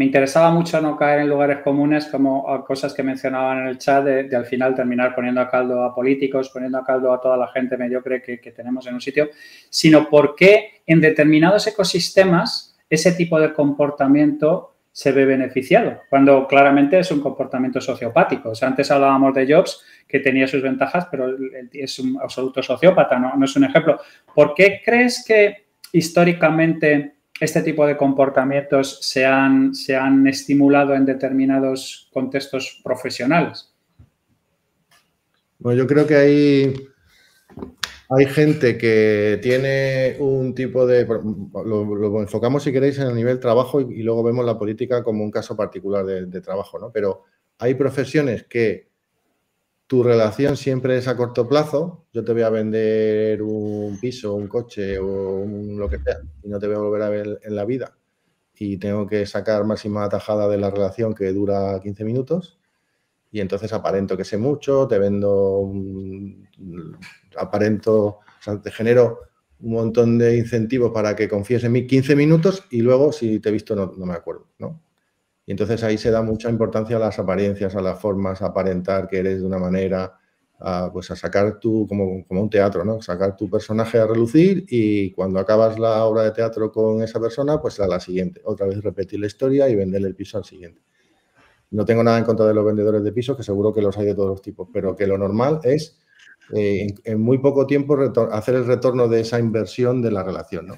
me interesaba mucho no caer en lugares comunes como ah, cosas que mencionaban en el chat, de, al final terminar poniendo a caldo a políticos, poniendo a caldo a toda la gente mediocre que, que tenemos en un sitio, sino por qué en determinados ecosistemas ese tipo de comportamiento se ve beneficiado, cuando claramente es un comportamiento sociopático. O sea, antes hablábamos de Jobs, que tenía sus ventajas, pero es un absoluto sociópata, no, no es un ejemplo. ¿Por qué crees que históricamente este tipo de comportamientos se han, se han estimulado en determinados contextos profesionales? Bueno, yo creo que hay, hay gente que tiene un tipo de... Lo, enfocamos, si queréis, en el nivel trabajo y, luego vemos la política como un caso particular de trabajo, ¿no? Pero hay profesiones que tu relación siempre es a corto plazo. Yo te voy a vender un piso, un coche o un, lo que sea y no te voy a volver a ver en la vida. Y tengo que sacar máxima tajada de la relación que dura 15 minutos. Y entonces aparento que sé mucho, te vendo, aparento, o sea, te genero un montón de incentivos para que confíes en mí 15 minutos y luego si te he visto no, no me acuerdo, ¿no? Y entonces ahí se da mucha importancia a las apariencias, a las formas, a aparentar que eres de una manera, pues a sacar tu, como, un teatro, ¿no? Sacar tu personaje a relucir y cuando acabas la obra de teatro con esa persona, pues a la siguiente. Otra vez repetir la historia y venderle el piso al siguiente. No tengo nada en contra de los vendedores de pisos, que seguro que los hay de todos los tipos, pero que lo normal es eh, en, en, muy poco tiempo hacer el retorno de esa inversión de la relación, ¿no?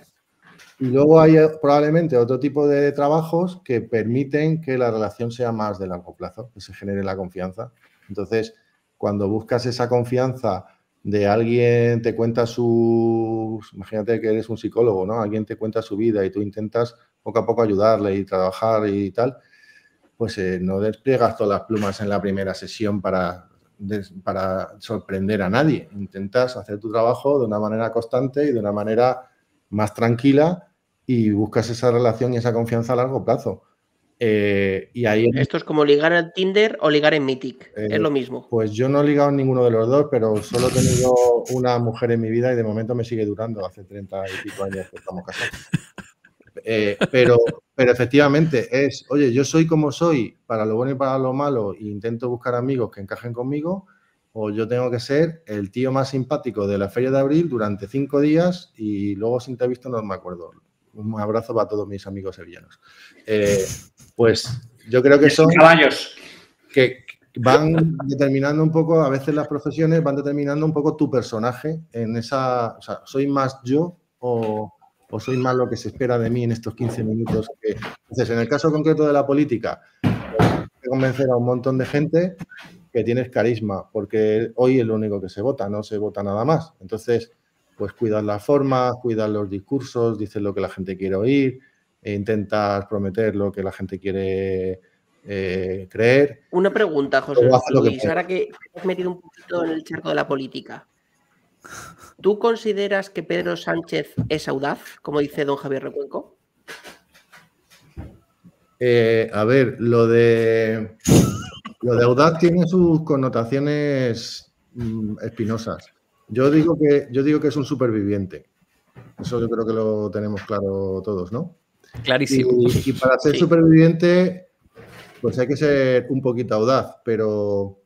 Y luego hay eh, probablemente otro tipo de trabajos que permiten que la relación sea más de largo plazo, que se genere la confianza. Entonces, cuando buscas esa confianza de alguien te cuenta su... imagínate que eres un psicólogo, ¿no? Alguien te cuenta su vida y tú intentas poco a poco ayudarle y trabajar y tal, pues eh, no despliegas todas las plumas en la primera sesión para, para sorprender a nadie. Intentas hacer tu trabajo de una manera constante y de una manera más tranquila y buscas esa relación y esa confianza a largo plazo. Eh, y ahí... Esto es como ligar en Tinder o ligar en Mythic, eh, es lo mismo. Pues yo no he ligado en ninguno de los dos, pero solo he tenido una mujer en mi vida y de momento me sigue durando, hace 30 y pico años que estamos casados. Eh, pero, pero efectivamente es, oye, yo soy como soy, para lo bueno y para lo malo, e intento buscar amigos que encajen conmigo, o yo tengo que ser el tío más simpático de la feria de abril durante cinco días y luego sin te visto no me acuerdo un abrazo para todos mis amigos sevillanos. Eh, pues yo creo que son... Caballos. Que van determinando un poco, a veces las profesiones van determinando un poco tu personaje en esa... O sea, ¿soy más yo o, soy más lo que se espera de mí en estos 15 minutos? entonces, en el caso concreto de la política, que convencer a un montón de gente que tienes carisma, porque hoy es lo único que se vota, no se vota nada más. Entonces, pues cuidas las formas, cuidas los discursos, dices lo que la gente quiere oír, e intentas prometer lo que la gente quiere eh, creer. Una pregunta, José Luis, ahora que has metido un poquito en el charco de la política. ¿Tú consideras que Pedro Sánchez es audaz, como dice don Javier Recuenco? Eh, a ver, lo de lo de audaz tiene sus connotaciones mm, espinosas. Yo digo que, yo digo que es un superviviente. Eso yo creo que lo tenemos claro todos, ¿no? Clarísimo. Y, para ser superviviente, pues hay que ser un poquito audaz, pero.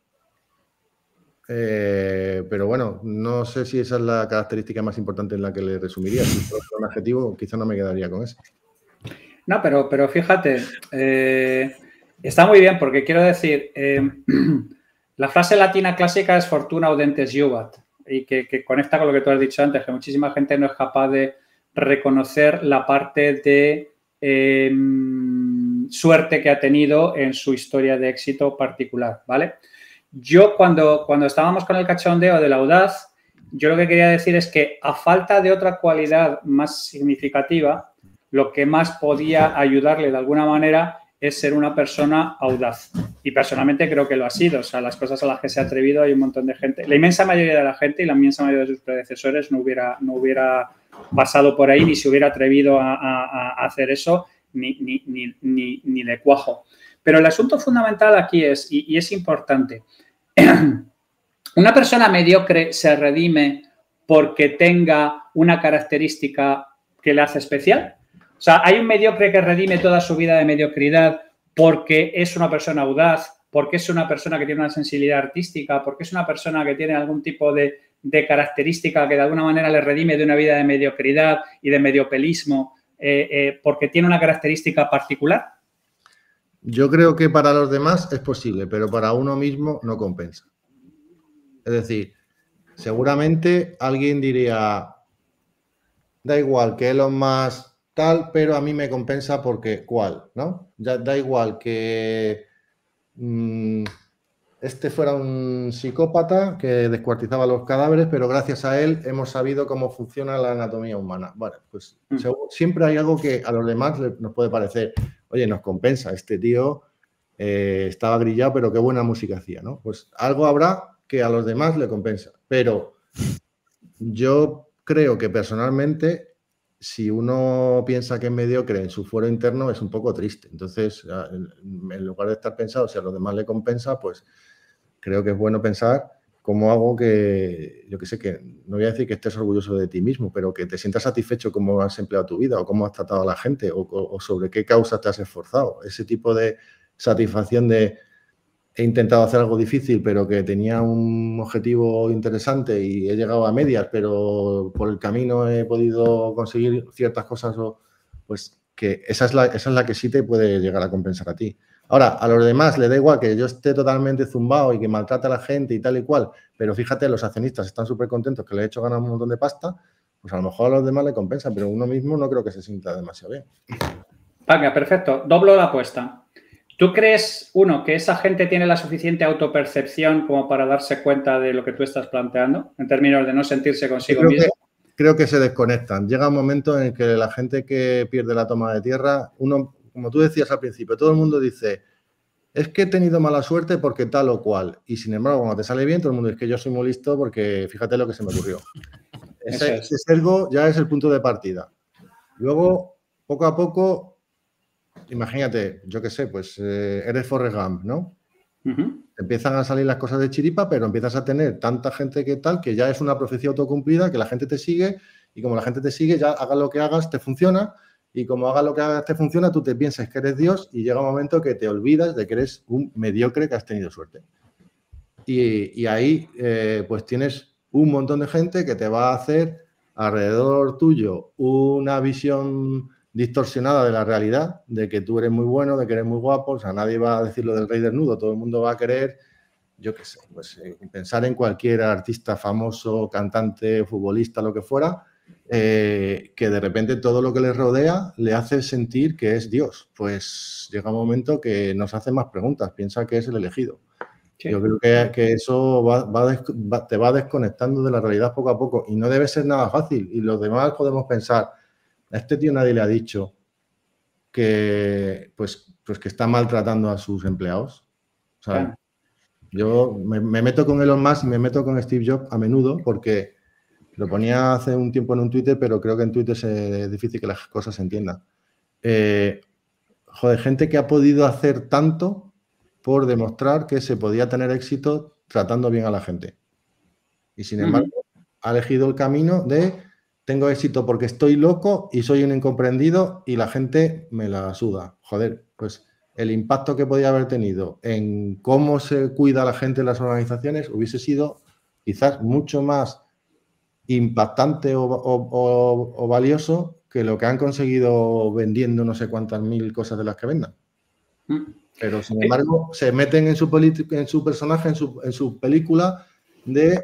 Eh, pero bueno, no sé si esa es la característica más importante en la que le resumiría. Si fuera un adjetivo, quizá no me quedaría con eso. No, pero, pero fíjate, eh, está muy bien porque quiero decir, eh, la frase latina clásica es fortuna audentes iubat, y que, conecta con lo que tú has dicho antes, que muchísima gente no es capaz de reconocer la parte de em, suerte que ha tenido en su historia de éxito particular, ¿vale? Yo cuando, cuando estábamos con el cachondeo de la audaz, yo lo que quería decir es que a falta de otra cualidad más significativa, lo que más podía ayudarle de alguna manera es ser una persona audaz. Y personalmente creo que lo ha sido. O sea, las cosas a las que se ha atrevido hay un montón de gente. La inmensa mayoría de la gente y la inmensa mayoría de sus predecesores no hubiera, no hubiera pasado por ahí ni se hubiera atrevido a, hacer eso ni, ni, de cuajo. Pero el asunto fundamental aquí es, y, y es importante, una persona mediocre se redime porque tenga una característica que le hace especial. O sea, hay un mediocre que redime toda su vida de mediocridad porque es una persona audaz, porque es una persona que tiene una sensibilidad artística, porque es una persona que tiene algún tipo de, característica que de alguna manera le redime de una vida de mediocridad y de mediopelismo, eh, eh, porque tiene una característica particular. Yo creo que para los demás es posible, pero para uno mismo no compensa. Es decir, seguramente alguien diría, da igual que lo más tal, pero a mí me compensa porque cuál, ¿no? Ya da igual que mm, este fuera un psicópata que descuartizaba los cadáveres, pero gracias a él hemos sabido cómo funciona la anatomía humana. pues mm. siempre hay algo que a los demás nos puede parecer, oye, nos compensa, este tío eh, estaba grillado, pero qué buena música hacía, ¿no? Pues algo habrá que a los demás le compensa, pero yo creo que personalmente si uno piensa que es mediocre en su fuero interno, es un poco triste. Entonces, ah, en lugar de estar pensado si a los demás le compensa, pues creo que es bueno pensar cómo hago que, yo que sé, que no voy a decir que estés orgulloso de ti mismo, pero que te sientas satisfecho cómo has empleado tu vida o cómo has tratado a la gente o, o sobre qué causa te has esforzado. Ese tipo de satisfacción de, he intentado hacer algo difícil, pero que tenía un objetivo interesante y he llegado a medias, pero por el camino he podido conseguir ciertas cosas, pues que esa es la, es la que sí te puede llegar a compensar a ti. Ahora, a los demás le da igual que yo esté totalmente zumbado y que maltrate a la gente y tal y cual, pero fíjate, los accionistas están súper contentos que le he hecho ganar un montón de pasta, pues a lo mejor a los demás le compensa, pero uno mismo no creo que se sienta demasiado bien. Venga, perfecto. Doblo la apuesta. ¿Tú crees, uno, que esa gente tiene la suficiente autopercepción como para darse cuenta de lo que tú estás planteando, en términos de no sentirse consigo creo mismo? creo que se desconectan. Llega un momento en el que la gente que pierde la toma de tierra, uno, como tú decías al principio, todo el mundo dice, es que he tenido mala suerte porque tal o cual. Y sin embargo, cuando te sale bien, todo el mundo dice que yo soy muy listo porque fíjate lo que se me ocurrió. Ese, es. ya es el punto de partida. Luego, poco a poco, imagínate, yo qué sé, pues eh, eres Forrest Gump, ¿no? Empiezan a salir las cosas de chiripa, pero empiezas a tener tanta gente que tal, que ya es una profecía autocumplida, que la gente te sigue, y como la gente te sigue, ya haga lo que hagas, te funciona, y como hagas lo que hagas, te funciona, tú te piensas que eres Dios y llega un momento que te olvidas de que eres un mediocre que has tenido suerte. Y, ahí, eh, pues tienes un montón de gente que te va a hacer alrededor tuyo una visión distorsionada de la realidad, de que tú eres muy bueno, de que eres muy guapo, o sea, nadie va a decir lo del rey desnudo, todo el mundo va a querer, yo qué sé, pues eh, pensar en cualquier artista famoso, cantante, futbolista, lo que fuera, eh, que de repente todo lo que le rodea le hace sentir que es Dios. Pues llega un momento que nos hace más preguntas, piensa que es el elegido. Yo creo que, que eso te va desconectando de la realidad poco a poco y no debe ser nada fácil. Y los demás podemos pensar, a este tío nadie le ha dicho que, pues, pues que está maltratando a sus empleados. Yo me, meto con Elon Musk y me meto con Steve Jobs a menudo porque lo ponía hace un tiempo en un Twitter, pero creo que en Twitter es difícil que las cosas se entiendan. Eh, joder, gente que ha podido hacer tanto por demostrar que se podía tener éxito tratando bien a la gente. Y sin embargo, ha elegido el camino de tengo éxito porque estoy loco y soy un incomprendido y la gente me la suda. Joder, pues el impacto que podía haber tenido en cómo se cuida la gente en las organizaciones hubiese sido quizás mucho más impactante o, valioso que lo que han conseguido vendiendo no sé cuántas mil cosas de las que vendan. Mm. Pero sin eh. embargo, se meten en su, en su personaje, en su, en su película de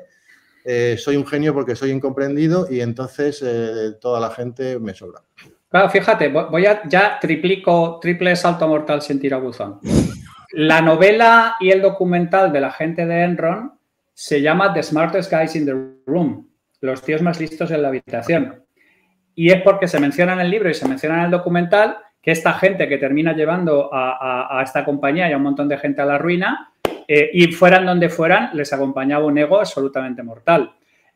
eh, soy un genio porque soy incomprendido y entonces eh, toda la gente me sobra. Claro, fíjate, voy a, ya triplico, triple salto mortal sin buzón. La novela y el documental de la gente de Enron se llama The Smartest Guys in the Room, los tíos más listos en la habitación. Y es porque se menciona en el libro y se menciona en el documental que esta gente que termina llevando a, a, a esta compañía y a un montón de gente a la ruina eh, y fueran donde fueran, les acompañaba un ego absolutamente mortal.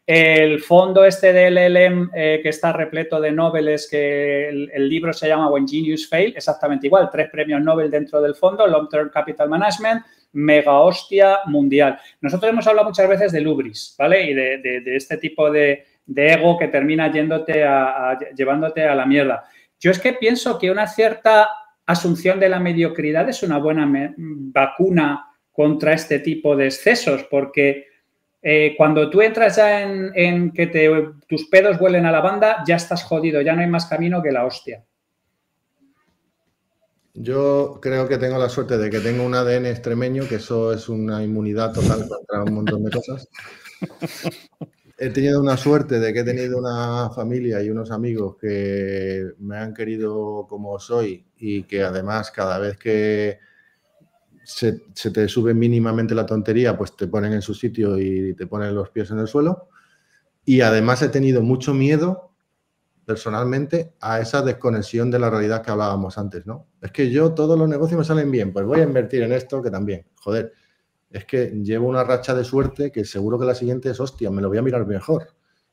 El fondo este del LLM eh, que está repleto de es que el, libro se llama When Genius Fail, exactamente igual, tres premios Nobel dentro del fondo, Long Term Capital Management, mega hostia mundial. Nosotros hemos hablado muchas veces de Lubris, ¿vale? Y de, este tipo de, ego que termina yéndote a, llevándote a la mierda. Yo es que pienso que una cierta asunción de la mediocridad es una buena vacuna contra este tipo de excesos, porque eh, cuando tú entras ya en, que tus pedos vuelen a la banda, ya estás jodido, ya no hay más camino que la hostia. Yo creo que tengo la suerte de que tengo un ADN extremeño, que eso es una inmunidad total contra un montón de cosas. He tenido una suerte de que he tenido una familia y unos amigos que me han querido como soy y que además cada vez que se, te sube mínimamente la tontería, pues te ponen en su sitio y te ponen los pies en el suelo. Y además he tenido mucho miedo personalmente a esa desconexión de la realidad que hablábamos antes, ¿no? Es que yo todos los negocios me salen bien, pues voy a invertir en esto que también, joder, es que llevo una racha de suerte que seguro que la siguiente es, hostia, me lo voy a mirar mejor.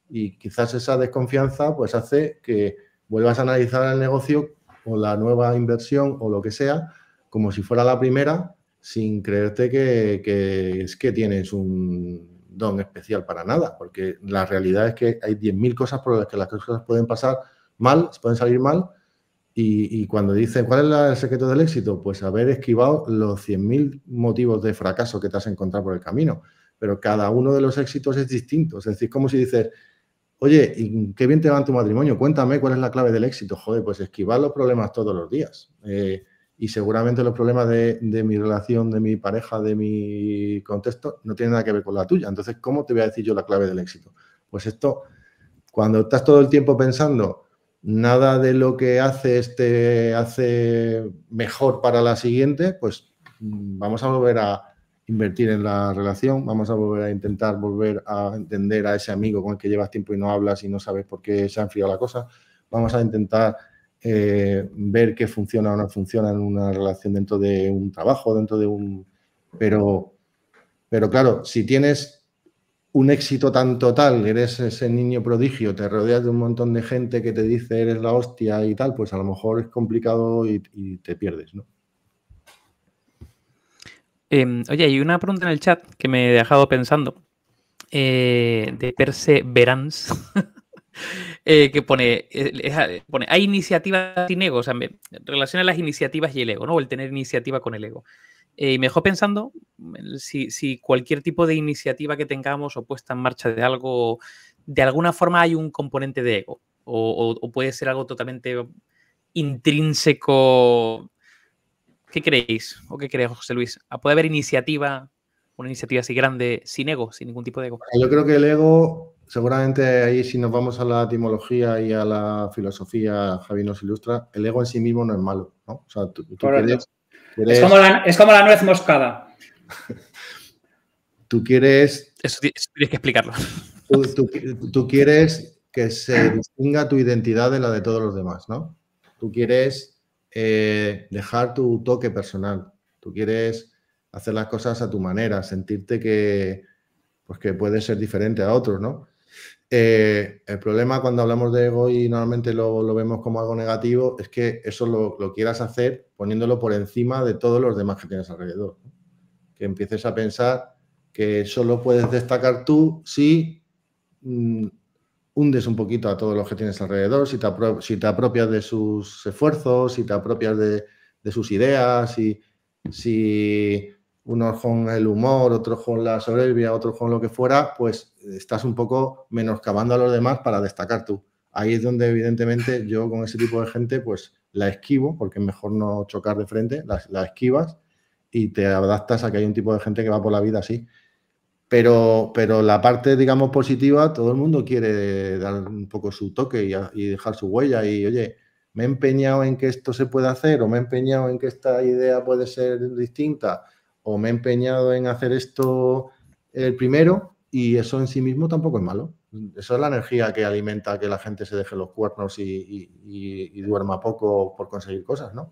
Y quizás esa desconfianza pues hace que vuelvas a analizar el negocio o la nueva inversión o lo que sea como si fuera la primera sin creerte que, es que tienes un don especial para nada, porque la realidad es que hay 10.000 cosas por las que las cosas pueden pasar mal, pueden salir mal, y, cuando dicen, ¿cuál es el secreto del éxito? Pues haber esquivado los 100.000 motivos de fracaso que te has encontrado por el camino. Pero cada uno de los éxitos es distinto. Es decir, como si dices, oye, qué bien te va en tu matrimonio? Cuéntame cuál es la clave del éxito. Joder, pues esquivar los problemas todos los días. Eh, y seguramente los problemas de, mi relación, de mi pareja, de mi contexto, no tienen nada que ver con la tuya. Entonces, ¿cómo te voy a decir yo la clave del éxito? Pues esto, cuando estás todo el tiempo pensando, nada de lo que haces te hace mejor para la siguiente, pues mm, vamos a volver a invertir en la relación, vamos a volver a intentar volver a entender a ese amigo con el que llevas tiempo y no hablas y no sabes por qué se ha enfriado la cosa, vamos a intentar eh, ver qué funciona o no funciona en una relación dentro de un trabajo, dentro de un... Pero, pero claro, si tienes un éxito tan total, eres ese niño prodigio, te rodeas de un montón de gente que te dice eres la hostia y tal, pues a lo mejor es complicado y, te pierdes, ¿no? Em, oye, hay una pregunta en el chat que me he dejado pensando. de eh, de perseverance. Eh, que pone, eh, eh, pone, hay iniciativas sin ego, o sea, relaciona las iniciativas y el ego, ¿no? O el tener iniciativa con el ego. y me dejó pensando si, cualquier tipo de iniciativa que tengamos o puesta en marcha de algo, de alguna forma hay un componente de ego, o, puede ser algo totalmente intrínseco. ¿Qué creéis? ¿O qué creéis, José Luis? Ah, ¿Puede haber iniciativa, una iniciativa así grande, sin ego, sin ningún tipo de ego? Yo creo que el ego seguramente ahí si nos vamos a la etimología y a la filosofía, Javi nos ilustra, el ego en sí mismo no es malo, ¿no? Es, como la, nuez moscada. tú quieres... Eso tienes que explicarlo. Tú, quieres que se distinga tu identidad de la de todos los demás, ¿no? Tú quieres eh, dejar tu toque personal, tú quieres hacer las cosas a tu manera, sentirte que, pues que puedes ser diferente a otros, ¿no? Eh, el problema cuando hablamos de ego y normalmente lo, vemos como algo negativo es que eso lo, quieras hacer poniéndolo por encima de todos los demás que tienes alrededor. Que empieces a pensar que solo puedes destacar tú si mm, hundes un poquito a todos los que tienes alrededor, si te, apropias de sus esfuerzos, si te apropias de, sus ideas, si unos con el humor, otros con la soberbia, otros con lo que fuera, pues estás un poco menoscabando a los demás para destacar tú. Ahí es donde evidentemente yo con ese tipo de gente pues la esquivo, porque es mejor no chocar de frente, la, esquivas y te adaptas a que hay un tipo de gente que va por la vida así. Pero, pero la parte, digamos, positiva, todo el mundo quiere dar un poco su toque y, y dejar su huella y, oye, me he empeñado en que esto se pueda hacer o me he empeñado en que esta idea puede ser distinta o me he empeñado en hacer esto el primero y eso en sí mismo tampoco es malo. Eso es la energía que alimenta que la gente se deje los cuernos y, duerma poco por conseguir cosas, ¿no?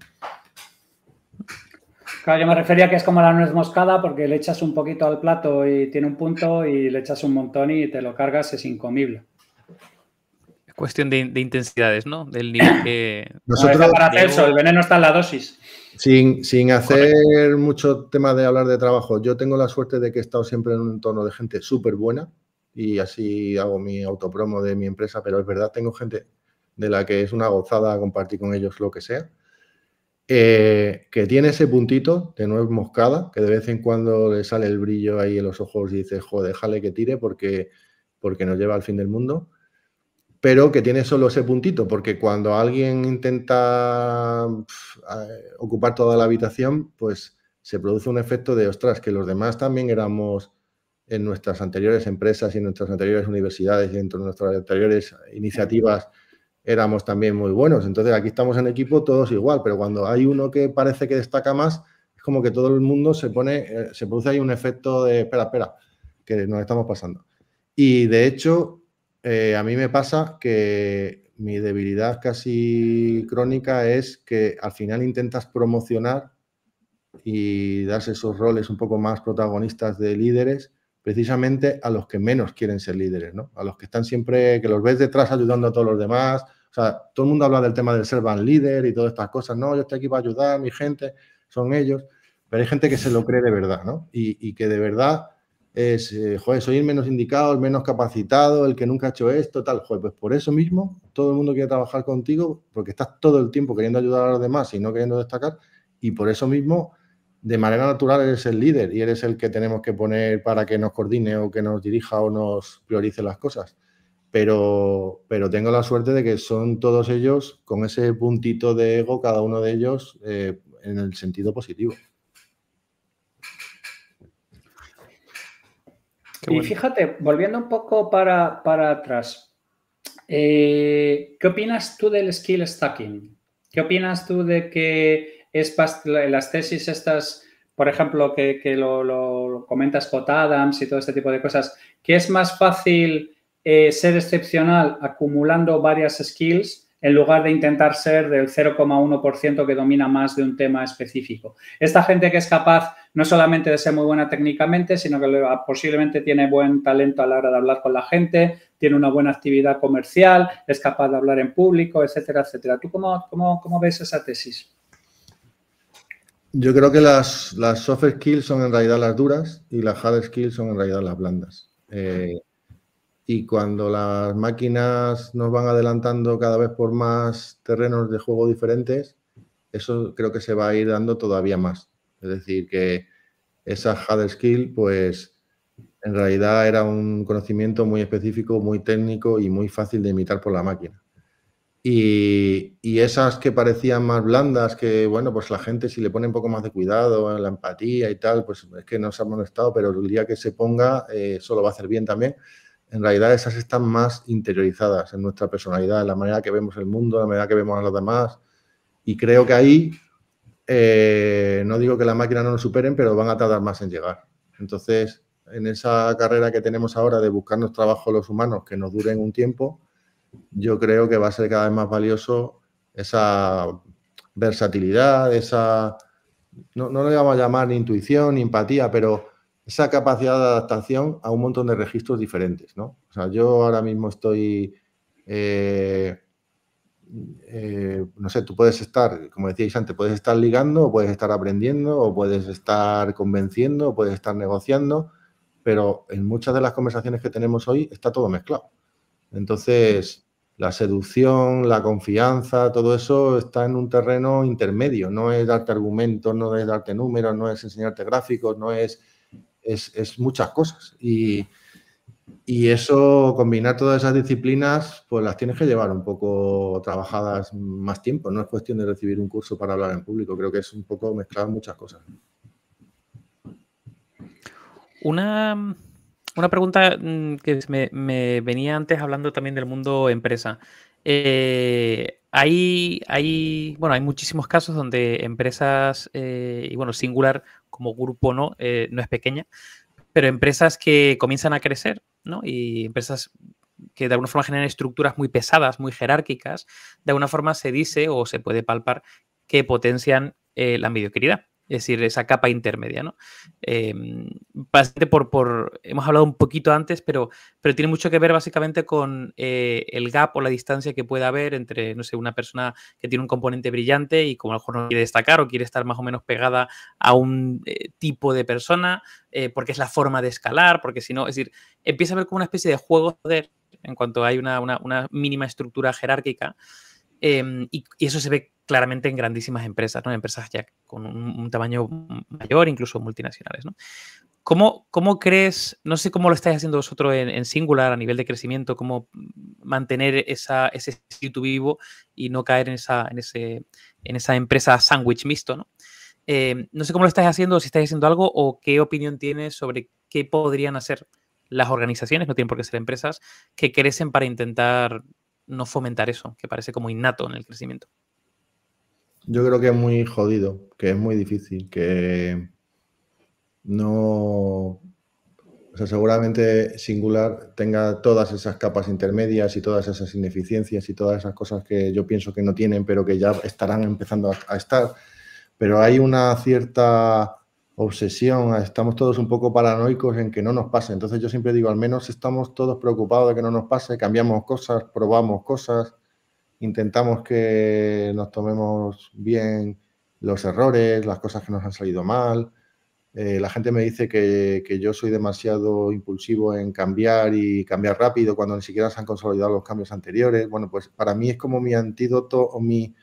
Claro, yo me refería que es como la nuez moscada porque le echas un poquito al plato y tiene un punto y le echas un montón y te lo cargas, es incomible. Es cuestión de, intensidades, ¿no? Del nivel que... Nosotros... para el veneno está en la dosis. Sin, hacer mucho tema de hablar de trabajo, yo tengo la suerte de que he estado siempre en un entorno de gente súper buena y así hago mi autopromo de mi empresa, pero es verdad, tengo gente de la que es una gozada compartir con ellos lo que sea. Eh, que tiene ese puntito de nuez moscada, que de vez en cuando le sale el brillo ahí en los ojos y dice, joder, déjale que tire porque, porque nos lleva al fin del mundo pero que tiene solo ese puntito, porque cuando alguien intenta ocupar toda la habitación, pues se produce un efecto de, ostras, que los demás también éramos en nuestras anteriores empresas y en nuestras anteriores universidades y en nuestras anteriores iniciativas éramos también muy buenos. Entonces aquí estamos en equipo todos igual, pero cuando hay uno que parece que destaca más, es como que todo el mundo se pone, eh, se produce ahí un efecto de, espera, espera, que nos estamos pasando. Y de hecho, eh, a mí me pasa que mi debilidad casi crónica es que al final intentas promocionar y darse esos roles un poco más protagonistas de líderes precisamente a los que menos quieren ser líderes, ¿no? A los que están siempre, que los ves detrás ayudando a todos los demás. O sea, todo el mundo habla del tema del van líder y todas estas cosas. No, yo estoy aquí para ayudar, a mi gente, son ellos. Pero hay gente que se lo cree de verdad, ¿no? y que de verdad es, eh, joder, soy el menos indicado, el menos capacitado, el que nunca ha hecho esto, tal, joder, pues por eso mismo todo el mundo quiere trabajar contigo porque estás todo el tiempo queriendo ayudar a los demás y no queriendo destacar y por eso mismo de manera natural eres el líder y eres el que tenemos que poner para que nos coordine o que nos dirija o nos priorice las cosas. Pero, pero tengo la suerte de que son todos ellos con ese puntito de ego, cada uno de ellos, eh, en el sentido positivo. y fíjate, volviendo un poco para, atrás, eh, ¿qué opinas tú del skill stacking? ¿Qué opinas tú de que es las tesis estas, por ejemplo, que, lo, comentas lo, Adams y todo este tipo de cosas, que es más fácil eh, ser excepcional acumulando varias skills en lugar de intentar ser del 0,1% que domina más de un tema específico. Esta gente que es capaz no solamente de ser muy buena técnicamente, sino que posiblemente tiene buen talento a la hora de hablar con la gente, tiene una buena actividad comercial, es capaz de hablar en público, etcétera, etcétera. ¿Tú cómo, ves esa tesis? Yo creo que las, soft skills son en realidad las duras y las hard skills son en realidad las blandas. Eh, y cuando las máquinas nos van adelantando cada vez por más terrenos de juego diferentes, eso creo que se va a ir dando todavía más. Es decir, que esa hard skill, pues en realidad era un conocimiento muy específico, muy técnico y muy fácil de imitar por la máquina. Y, esas que parecían más blandas, que bueno, pues la gente si le pone un poco más de cuidado, la empatía y tal, pues es que no se ha molestado, pero el día que se ponga, eh, eso lo va a hacer bien también. En realidad esas están más interiorizadas en nuestra personalidad, en la manera que vemos el mundo, en la manera que vemos a los demás. Y creo que ahí eh, no digo que las máquinas no nos superen, pero van a tardar más en llegar. Entonces, en esa carrera que tenemos ahora de buscarnos trabajo los humanos que nos duren un tiempo, yo creo que va a ser cada vez más valioso esa versatilidad, esa, no, no le vamos a llamar intuición, empatía, pero esa capacidad de adaptación a un montón de registros diferentes, ¿no? O sea, yo ahora mismo estoy eh, eh, no sé, tú puedes estar, como decíais antes, puedes estar ligando, puedes estar aprendiendo, o puedes estar convenciendo, puedes estar negociando, pero en muchas de las conversaciones que tenemos hoy está todo mezclado. Entonces, la seducción, la confianza, todo eso está en un terreno intermedio. No es darte argumentos, no es darte números, no es enseñarte gráficos, no es, es, es muchas cosas. Y, y eso, combinar todas esas disciplinas, pues las tienes que llevar un poco trabajadas más tiempo. No es cuestión de recibir un curso para hablar en público. Creo que es un poco mezclar muchas cosas. Una, pregunta mm, que me, venía antes hablando también del mundo empresa. Eh, hay, bueno, hay muchísimos casos donde empresas, eh, y bueno, singular como grupo no, eh, no es pequeña, pero empresas que comienzan a crecer ¿no? Y empresas que de alguna forma generan estructuras muy pesadas, muy jerárquicas, de alguna forma se dice o se puede palpar que potencian eh, la mediocridad es decir, esa capa intermedia, ¿no? Em, por, por, hemos hablado un poquito antes, pero, pero tiene mucho que ver básicamente con eh, el gap o la distancia que puede haber entre, no sé, una persona que tiene un componente brillante y como a lo mejor no quiere destacar o quiere estar más o menos pegada a un eh, tipo de persona, eh, porque es la forma de escalar, porque si no, es decir, empieza a haber como una especie de juego de poder en cuanto hay una mínima estructura jerárquica. Em, y, eso se ve claramente en grandísimas empresas, ¿no? empresas ya con un, tamaño mayor, incluso multinacionales. ¿Cómo, crees, no sé cómo lo estáis haciendo vosotros en, Singular a nivel de crecimiento, cómo mantener ese sitio vivo y no caer en esa, empresa sándwich mixto? ¿no? Em, no sé cómo lo estáis haciendo, si estáis haciendo algo o qué opinión tienes sobre qué podrían hacer las organizaciones, no tienen por qué ser empresas, que crecen para intentar no fomentar eso, que parece como innato en el crecimiento. Yo creo que es muy jodido, que es muy difícil, que no... O sea, seguramente Singular tenga todas esas capas intermedias y todas esas ineficiencias y todas esas cosas que yo pienso que no tienen, pero que ya estarán empezando a, a estar. Pero hay una cierta obsesión, estamos todos un poco paranoicos en que no nos pase. Entonces yo siempre digo, al menos estamos todos preocupados de que no nos pase, cambiamos cosas, probamos cosas, intentamos que nos tomemos bien los errores, las cosas que nos han salido mal. Eh, la gente me dice que, que, yo soy demasiado impulsivo en cambiar y cambiar rápido cuando ni siquiera se han consolidado los cambios anteriores. Bueno, pues para mí es como mi antídoto o mi,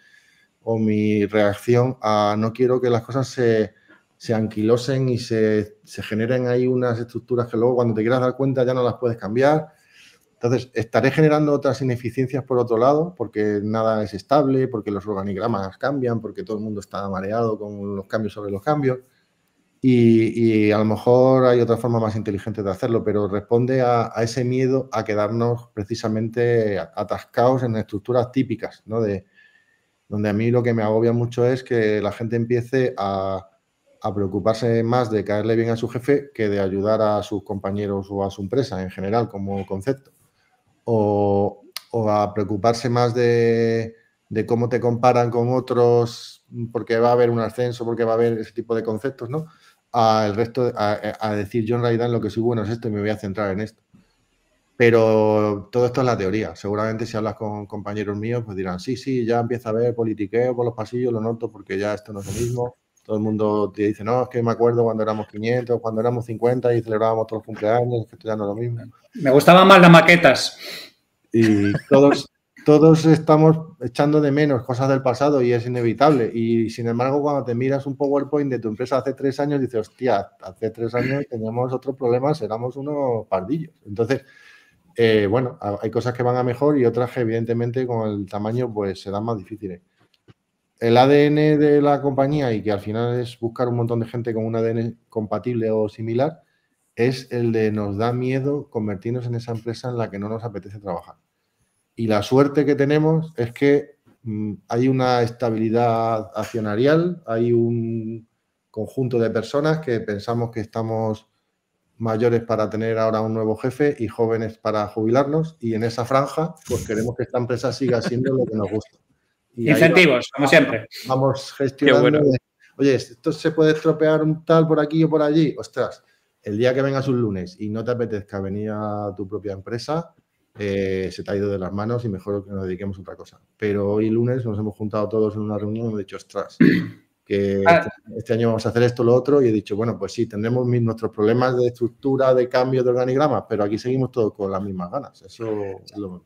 o mi reacción a no quiero que las cosas se, se anquilosen y se, se generen ahí unas estructuras que luego cuando te quieras dar cuenta ya no las puedes cambiar. Entonces, estaré generando otras ineficiencias por otro lado, porque nada es estable, porque los organigramas cambian, porque todo el mundo está mareado con los cambios sobre los cambios. Y, a lo mejor hay otra forma más inteligente de hacerlo, pero responde a, a ese miedo a quedarnos precisamente atascados en estructuras típicas, ¿no? De, donde a mí lo que me agobia mucho es que la gente empiece a, a preocuparse más de caerle bien a su jefe que de ayudar a sus compañeros o a su empresa en general como concepto. O, a preocuparse más de, cómo te comparan con otros porque va a haber un ascenso, porque va a haber ese tipo de conceptos, ¿no? Al resto, a, decir yo en realidad lo que soy bueno es esto y me voy a centrar en esto. Pero todo esto es la teoría. Seguramente si hablas con compañeros míos, pues dirán, sí, sí, ya empieza a haber politiqueo por los pasillos, lo noto porque ya esto no es lo mismo todo el mundo te dice, no, es que me acuerdo cuando éramos 500, cuando éramos 50 y celebrábamos todos los cumpleaños, estudiando que estoy dando lo mismo. Me gustaban más las maquetas. Y todos, todos estamos echando de menos cosas del pasado y es inevitable. Y sin embargo, cuando te miras un PowerPoint de tu empresa hace tres años, dices, hostia, hace tres años teníamos otros problemas, éramos unos pardillos. Entonces, eh, bueno, hay cosas que van a mejor y otras que evidentemente con el tamaño pues dan más difíciles el ADN de la compañía y que al final es buscar un montón de gente con un ADN compatible o similar, es el de nos da miedo convertirnos en esa empresa en la que no nos apetece trabajar. Y la suerte que tenemos es que mm, hay una estabilidad accionarial, hay un conjunto de personas que pensamos que estamos mayores para tener ahora un nuevo jefe y jóvenes para jubilarnos y en esa franja pues queremos que esta empresa siga siendo lo que nos gusta. Incentivos, como siempre. Vamos gestionando. Oye, esto se puede estropear un tal por aquí o por allí. Ostras, el día que vengas un lunes y no te apetezca venir a tu propia empresa, eh, se te ha ido de las manos y mejor que nos dediquemos a otra cosa. Pero hoy lunes nos hemos juntado todos en una reunión y hemos dicho, ostras, que ah. este, este año vamos a hacer esto, lo otro, y he dicho, bueno, pues sí, tendremos nuestros problemas de estructura, de cambio de organigrama... pero aquí seguimos todos con las mismas ganas. Eso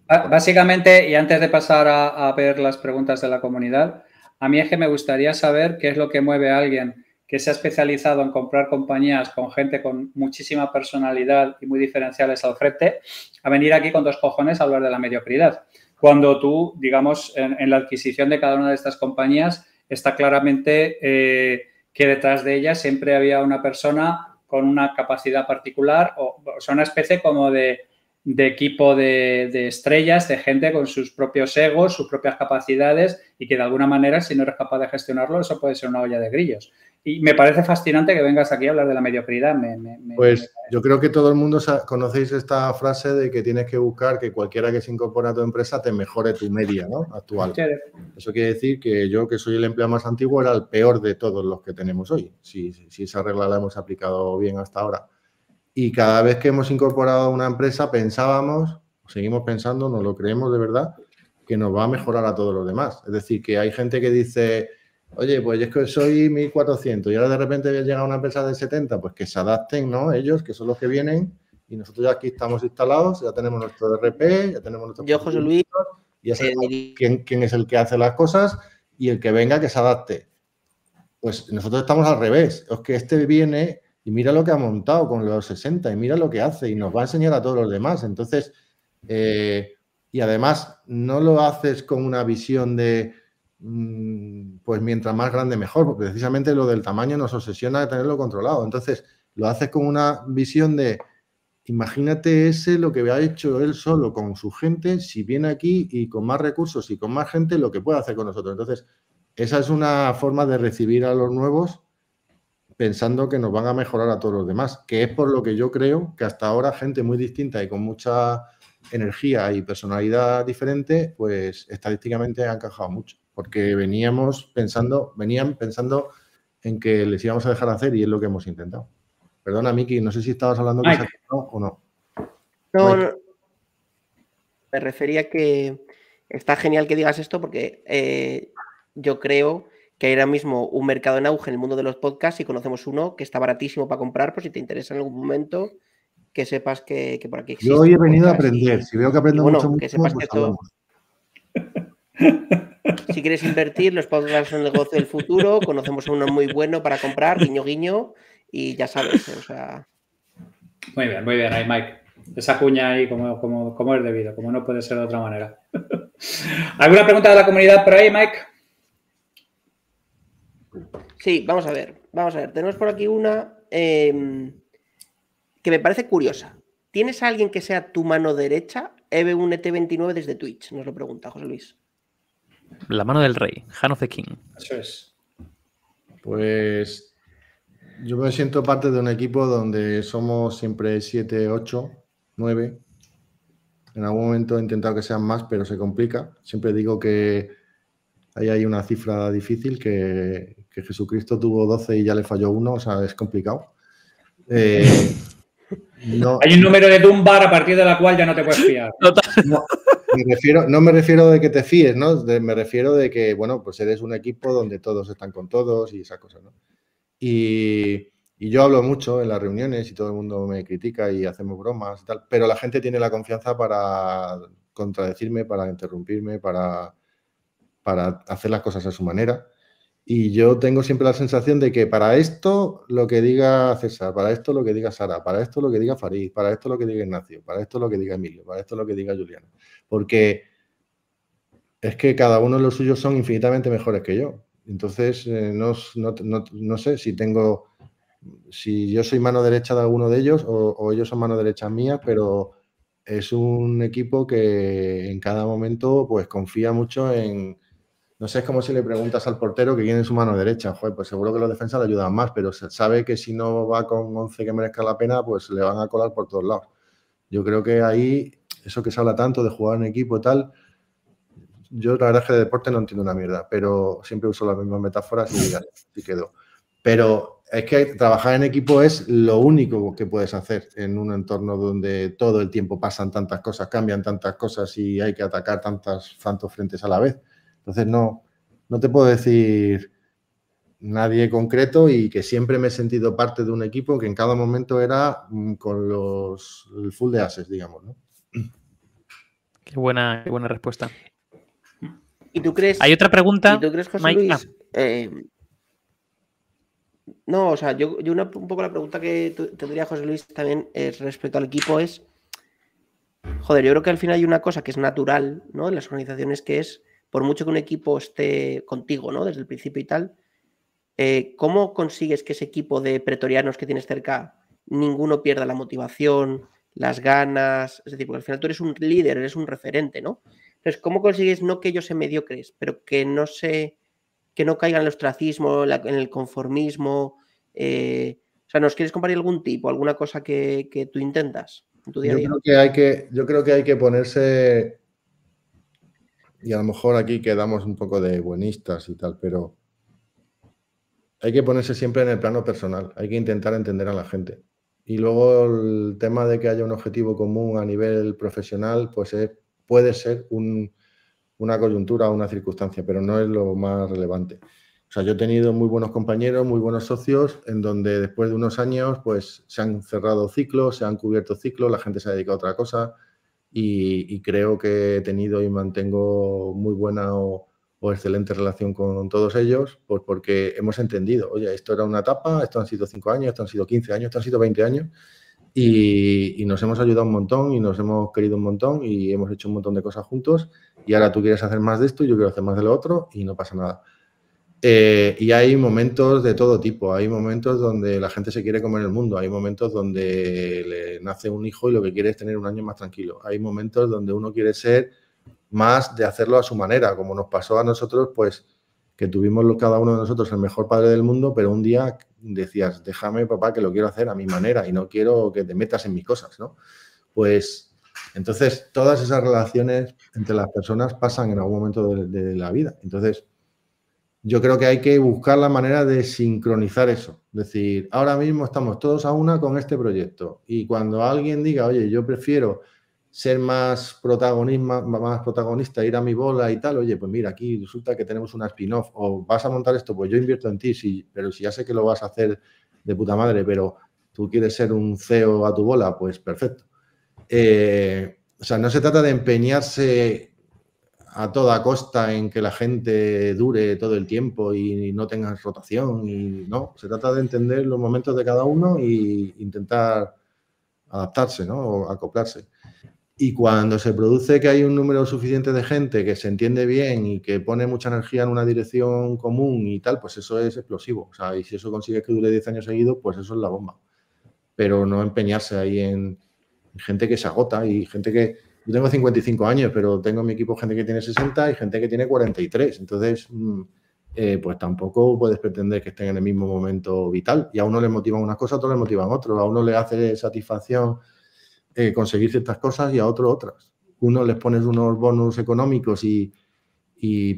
ah, Básicamente, y antes de pasar a, ver las preguntas de la comunidad, a mí es que me gustaría saber qué es lo que mueve a alguien que se ha especializado en comprar compañías con gente con muchísima personalidad y muy diferenciales al frente, a venir aquí con dos cojones a hablar de la mediocridad. Cuando tú, digamos, en la adquisición de cada una de estas compañías, está claramente eh, que detrás de ella siempre había una persona con una capacidad particular o, o una especie como de de equipo de, estrellas, de gente con sus propios egos, sus propias capacidades y que de alguna manera, si no eres capaz de gestionarlo, eso puede ser una olla de grillos. Y me parece fascinante que vengas aquí a hablar de la mediocridad. Me, pues yo creo que todo el mundo conocéis esta frase de que tienes que buscar que cualquiera que se incorpore a tu empresa te mejore tu media actual. Eso quiere decir que yo, que soy el empleado más antiguo, era el peor de todos los que tenemos hoy, si, si esa regla la hemos aplicado bien hasta ahora y cada vez que hemos incorporado una empresa pensábamos, seguimos pensando, no lo creemos de verdad, que nos va a mejorar a todos los demás. Es decir, que hay gente que dice, oye, pues es que soy 1400 y ahora de repente llega una empresa de 70, pues que se adapten, ¿no? Ellos, que son los que vienen, y nosotros ya aquí estamos instalados, ya tenemos nuestro e RP, ya tenemos nuestro... Yo, José Luis... Ya sabemos eh, quién, quién es el que hace las cosas y el que venga que se adapte. Pues nosotros estamos al revés. Es que este viene y mira lo que ha montado con los 60 y mira lo que hace y nos va a enseñar a todos los demás. Entonces, eh, y además no lo haces con una visión de, mm, pues mientras más grande mejor, porque precisamente lo del tamaño nos obsesiona de tenerlo controlado. Entonces, lo haces con una visión de, imagínate ese lo que ha hecho él solo con su gente, si viene aquí y con más recursos y con más gente, lo que puede hacer con nosotros. Entonces, esa es una forma de recibir a los nuevos pensando que nos van a mejorar a todos los demás, que es por lo que yo creo que hasta ahora gente muy distinta y con mucha energía y personalidad diferente, pues estadísticamente han encajado mucho, porque veníamos pensando, venían pensando en que les íbamos a dejar hacer y es lo que hemos intentado. Perdona, Miki, no sé si estabas hablando que se o no. No, me refería que está genial que digas esto porque eh, yo creo que hay ahora mismo un mercado en auge en el mundo de los podcasts y conocemos uno que está baratísimo para comprar, por si te interesa en algún momento, que sepas que, por aquí existe. Yo he venido a aprender, si veo que aprendo bueno, mucho, que sepas pues que todo, Si quieres invertir, los podcasts son el negocio del futuro, conocemos uno muy bueno para comprar, guiño guiño, y ya sabes, Muy bien, muy bien ahí, Mike. Esa cuña ahí como, como, como es debido, como no puede ser de otra manera. ¿Alguna pregunta de la comunidad por ahí, Mike? Sí, vamos a ver, vamos a ver. Tenemos por aquí una em, que me parece curiosa. ¿Tienes a alguien que sea tu mano derecha? eb 1 et 29 desde Twitch, nos lo pregunta José Luis. La mano del rey, Han the King. Eso es. Pues yo me siento parte de un equipo donde somos siempre 7, 8, 9. En algún momento he intentado que sean más, pero se complica. Siempre digo que ahí hay una cifra difícil que, que Jesucristo tuvo 12 y ya le falló uno, o sea, es complicado. Eh, no, Hay un número de tumbar a partir de la cual ya no te puedes fiar. No, me refiero, no me refiero de que te fíes, ¿no? me refiero de que, bueno, pues eres un equipo donde todos están con todos y esa cosa, ¿no? Y, yo hablo mucho en las reuniones y todo el mundo me critica y hacemos bromas y tal, pero la gente tiene la confianza para contradecirme, para interrumpirme, para, para hacer las cosas a su manera. Y yo tengo siempre la sensación de que para esto lo que diga César, para esto lo que diga Sara, para esto lo que diga Farid, para esto lo que diga Ignacio, para esto lo que diga Emilio, para esto lo que diga Juliana. Porque es que cada uno de los suyos son infinitamente mejores que yo. Entonces, eh, no, sé si tengo, si yo soy mano derecha de alguno de ellos o, ellos son mano derecha mía, pero es un equipo que en cada momento pues confía mucho en, no sé, es como si le preguntas al portero que tiene su mano derecha. Joder, pues seguro que los defensas le ayudan más, pero se sabe que si no va con 11 que merezca la pena, pues le van a colar por todos lados. Yo creo que ahí, eso que se habla tanto de jugar en equipo y tal, yo la verdad es que de deporte no entiendo una mierda, pero siempre uso las mismas metáforas y, y quedo. Pero es que trabajar en equipo es lo único que puedes hacer en un entorno donde todo el tiempo pasan tantas cosas, cambian tantas cosas y hay que atacar tantas, tantos frentes a la vez. Entonces, no, no te puedo decir nadie concreto y que siempre me he sentido parte de un equipo que en cada momento era mm, con los full de ases, digamos. ¿no? Qué buena, qué buena respuesta. ¿Y tú crees? Hay otra pregunta. tú crees, José Luis, eh, no, o sea, yo, un poco la pregunta que tendría José Luis también respecto al equipo es, joder, yo creo que al final hay una cosa que es natural, ¿no? En las organizaciones que es por mucho que un equipo esté contigo, ¿no? Desde el principio y tal, eh, ¿cómo consigues que ese equipo de pretorianos que tienes cerca, ninguno pierda la motivación, las ganas? Es decir, porque al final tú eres un líder, eres un referente, ¿no? Entonces, ¿cómo consigues no que ellos se mediocres, pero que no se que no caigan en el ostracismo, en el conformismo? Eh, o sea, ¿nos quieres compartir algún tipo, alguna cosa que, que tú intentas en tu día a día? que hay que, yo creo que, hay que ponerse y a lo mejor aquí quedamos un poco de buenistas y tal, pero hay que ponerse siempre en el plano personal, hay que intentar entender a la gente. Y luego el tema de que haya un objetivo común a nivel profesional, pues puede ser una coyuntura o una circunstancia, pero no es lo más relevante. O sea, yo he tenido muy buenos compañeros, muy buenos socios, en donde después de unos años, pues se han cerrado ciclos, se han cubierto ciclos, la gente se ha dedicado a otra cosa, y, creo que he tenido y mantengo muy buena o, excelente relación con todos ellos, pues porque hemos entendido, oye, esto era una etapa, esto han sido 5 años, esto han sido 15 años, esto han sido 20 años, y, y, nos hemos ayudado un montón y nos hemos querido un montón y hemos hecho un montón de cosas juntos y ahora tú quieres hacer más de esto y yo quiero hacer más de lo otro y no pasa nada. Eh, y hay momentos de todo tipo, hay momentos donde la gente se quiere comer el mundo, hay momentos donde le nace un hijo y lo que quiere es tener un año más tranquilo, hay momentos donde uno quiere ser más de hacerlo a su manera, como nos pasó a nosotros, pues que tuvimos cada uno de nosotros el mejor padre del mundo, pero un día decías, déjame papá que lo quiero hacer a mi manera y no quiero que te metas en mis cosas, ¿no? Pues entonces todas esas relaciones entre las personas pasan en algún momento de, de la vida. Entonces, yo creo que hay que buscar la manera de sincronizar eso. Es decir, ahora mismo estamos todos a una con este proyecto. Y cuando alguien diga, oye, yo prefiero ser más, protagonismo, más protagonista, ir a mi bola y tal, oye, pues mira, aquí resulta que tenemos una spin-off, o vas a montar esto, pues yo invierto en ti, sí, pero si ya sé que lo vas a hacer de puta madre, pero tú quieres ser un CEO a tu bola, pues perfecto. Eh, o sea, no se trata de empeñarse a toda costa en que la gente dure todo el tiempo y no tenga rotación y no, se trata de entender los momentos de cada uno e intentar adaptarse, O acoplarse. Y cuando se produce que hay un número suficiente de gente que se entiende bien y que pone mucha energía en una dirección común y tal, pues eso es explosivo. O sea, y si eso consigue que dure 10 años seguidos, pues eso es la bomba. Pero no empeñarse ahí en gente que se agota y gente que, yo tengo 55 años, pero tengo en mi equipo gente que tiene 60 y gente que tiene 43. Entonces, mm, eh, pues tampoco puedes pretender que estén en el mismo momento vital. Y a uno le motivan unas cosas, a otro le motivan otros. A uno le hace satisfacción eh, conseguir ciertas cosas y a otro otras. Uno les pones unos bonos económicos y,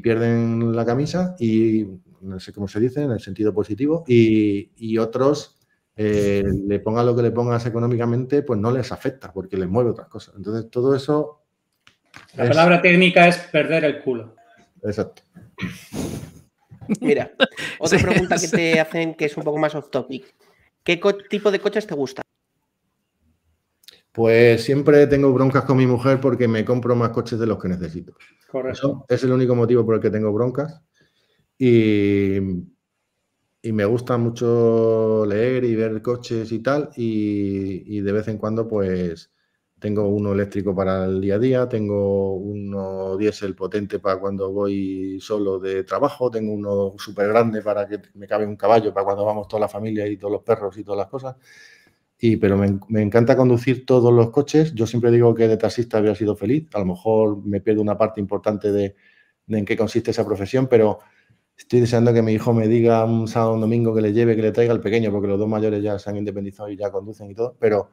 pierden la camisa y no sé cómo se dice, en el sentido positivo, y, y otros eh, le pongas lo que le pongas económicamente, pues no les afecta porque les mueve otras cosas. Entonces, todo eso. La palabra técnica es perder el culo. Exacto. Mira, otra pregunta que te hacen que es un poco más off topic. ¿Qué tipo de coches te gusta? Pues siempre tengo broncas con mi mujer porque me compro más coches de los que necesito. Correcto. es el único motivo por el que tengo broncas. Y y me gusta mucho leer y ver coches y tal, y, de vez en cuando pues tengo uno eléctrico para el día a día, tengo uno diésel potente para cuando voy solo de trabajo, tengo uno súper grande para que me cabe un caballo, para cuando vamos toda la familia y todos los perros y todas las cosas. Y, pero me, encanta conducir todos los coches. Yo siempre digo que de taxista había sido feliz. A lo mejor me pierdo una parte importante de, de en qué consiste esa profesión, pero Estoy deseando que mi hijo me diga un sábado un domingo que le lleve, que le traiga al pequeño, porque los dos mayores ya se han independizado y ya conducen y todo, pero